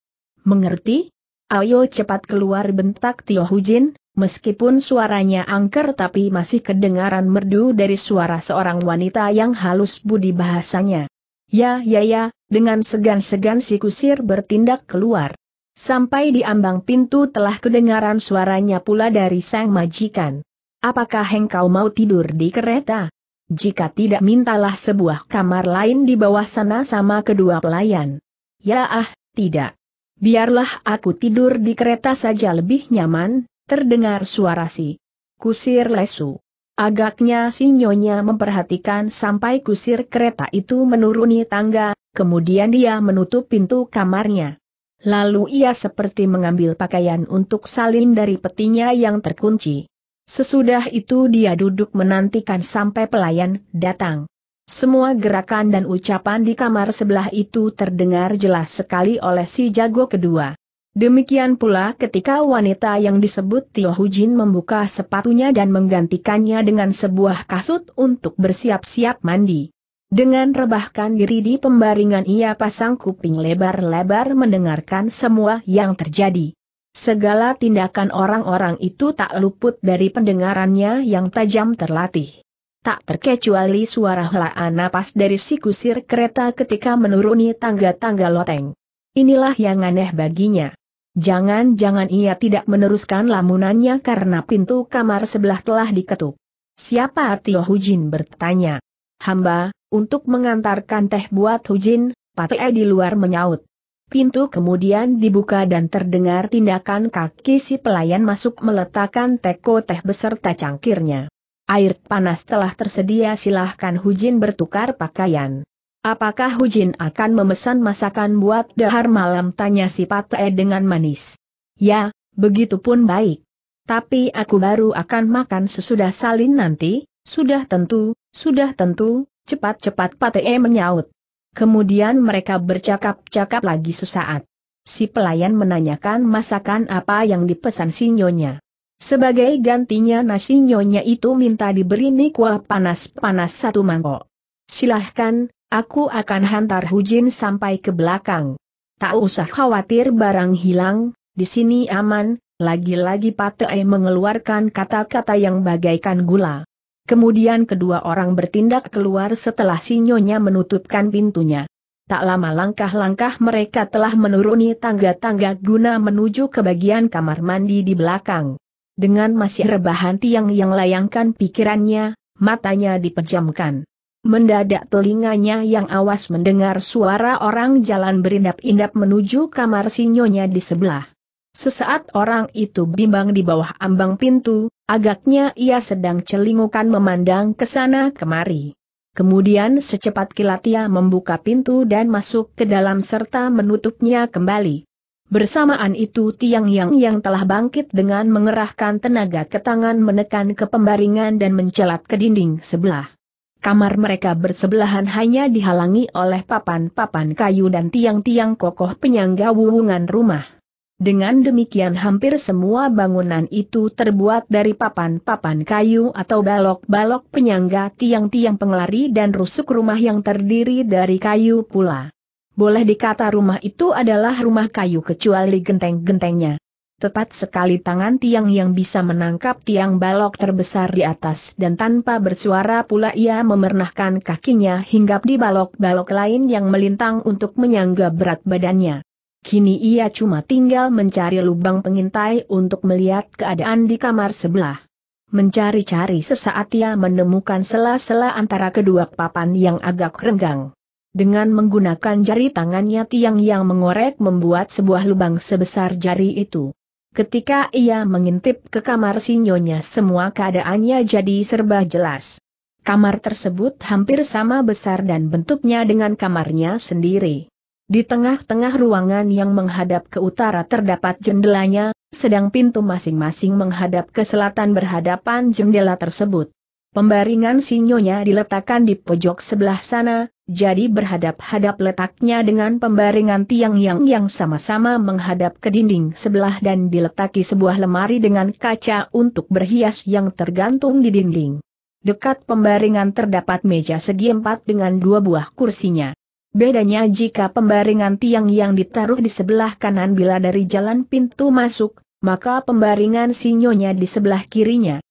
Mengerti? Ayo cepat keluar bentak Tio Hujin, meskipun suaranya angker tapi masih kedengaran merdu dari suara seorang wanita yang halus budi bahasanya. Ya ya ya, dengan segan-segan si kusir bertindak keluar. Sampai di ambang pintu telah kedengaran suaranya pula dari sang majikan. Apakah engkau mau tidur di kereta? Jika tidak mintalah sebuah kamar lain di bawah sana sama kedua pelayan. Ya ah, tidak. Biarlah aku tidur di kereta saja lebih nyaman, terdengar suara si. Kusir lesu. Agaknya si nyonya memperhatikan sampai kusir kereta itu menuruni tangga, kemudian dia menutup pintu kamarnya. Lalu ia seperti mengambil pakaian untuk salin dari petinya yang terkunci. Sesudah itu dia duduk menantikan sampai pelayan datang. Semua gerakan dan ucapan di kamar sebelah itu terdengar jelas sekali oleh si jago kedua. Demikian pula ketika wanita yang disebut Tio Hujin membuka sepatunya dan menggantikannya dengan sebuah kasut untuk bersiap-siap mandi. Dengan rebahkan diri di pembaringan ia pasang kuping lebar-lebar mendengarkan semua yang terjadi. Segala tindakan orang-orang itu tak luput dari pendengarannya yang tajam terlatih. Tak terkecuali suara helaan napas dari si kusir kereta ketika menuruni tangga-tangga loteng. Inilah yang aneh baginya. Jangan-jangan ia tidak meneruskan lamunannya karena pintu kamar sebelah telah diketuk. Siapa Tio Hujin bertanya. Hamba, untuk mengantarkan teh buat Hujin, Pate di luar menyaut. Pintu kemudian dibuka dan terdengar tindakan kaki si pelayan masuk meletakkan teko teh beserta cangkirnya. Air panas telah tersedia silahkan Hujin bertukar pakaian. Apakah Hujin akan memesan masakan buat dahar malam tanya si Patee dengan manis. Ya, begitupun baik. Tapi aku baru akan makan sesudah salin nanti, sudah tentu, sudah tentu, cepat-cepat E menyaut. Kemudian mereka bercakap-cakap lagi sesaat. Si pelayan menanyakan masakan apa yang dipesan si nyonya. Sebagai gantinya nasi nyonya itu minta diberi mie kuah panas-panas satu mangkok. Silahkan, aku akan hantar Hujin sampai ke belakang. Tak usah khawatir barang hilang, di sini aman, lagi-lagi Patei mengeluarkan kata-kata yang bagaikan gula. Kemudian kedua orang bertindak keluar setelah sinyonya menutupkan pintunya. Tak lama langkah-langkah mereka telah menuruni tangga-tangga guna menuju ke bagian kamar mandi di belakang. Dengan masih rebahan tiang yang layangkan pikirannya, matanya dipejamkan. Mendadak telinganya yang awas mendengar suara orang jalan berindap-indap menuju kamar sinyonya di sebelah. Sesaat orang itu bimbang di bawah ambang pintu, Agaknya ia sedang celingukan memandang ke sana kemari. Kemudian secepat kilat ia membuka pintu dan masuk ke dalam serta menutupnya kembali. Bersamaan itu Tiang Yang yang telah bangkit dengan mengerahkan tenaga ke tangan menekan ke pembaringan dan mencelat ke dinding sebelah. Kamar mereka bersebelahan hanya dihalangi oleh papan-papan kayu dan tiang-tiang kokoh penyangga wuwungan rumah. Dengan demikian hampir semua bangunan itu terbuat dari papan-papan kayu atau balok-balok penyangga tiang-tiang pengelari dan rusuk rumah yang terdiri dari kayu pula. Boleh dikata rumah itu adalah rumah kayu kecuali genteng-gentengnya. Tepat sekali tangan tiang yang bisa menangkap tiang balok terbesar di atas dan tanpa bersuara pula ia memernahkan kakinya hingga di balok-balok lain yang melintang untuk menyangga berat badannya. Kini ia cuma tinggal mencari lubang pengintai untuk melihat keadaan di kamar sebelah. Mencari-cari sesaat ia menemukan sela-sela antara kedua papan yang agak renggang. Dengan menggunakan jari tangannya tiang yang mengorek membuat sebuah lubang sebesar jari itu. Ketika ia mengintip ke kamar sinyonya semua keadaannya jadi serba jelas. Kamar tersebut hampir sama besar dan bentuknya dengan kamarnya sendiri. Di tengah-tengah ruangan yang menghadap ke utara terdapat jendelanya, sedang pintu masing-masing menghadap ke selatan berhadapan jendela tersebut. Pembaringan sinyonya diletakkan di pojok sebelah sana, jadi berhadap-hadap letaknya dengan pembaringan tiang yang yang sama-sama menghadap ke dinding sebelah dan diletaki sebuah lemari dengan kaca untuk berhias yang tergantung di dinding. Dekat pembaringan terdapat meja segi empat dengan dua buah kursinya. Bedanya jika pembaringan tiang yang ditaruh di sebelah kanan bila dari jalan pintu masuk, maka pembaringan sinyonya di sebelah kirinya.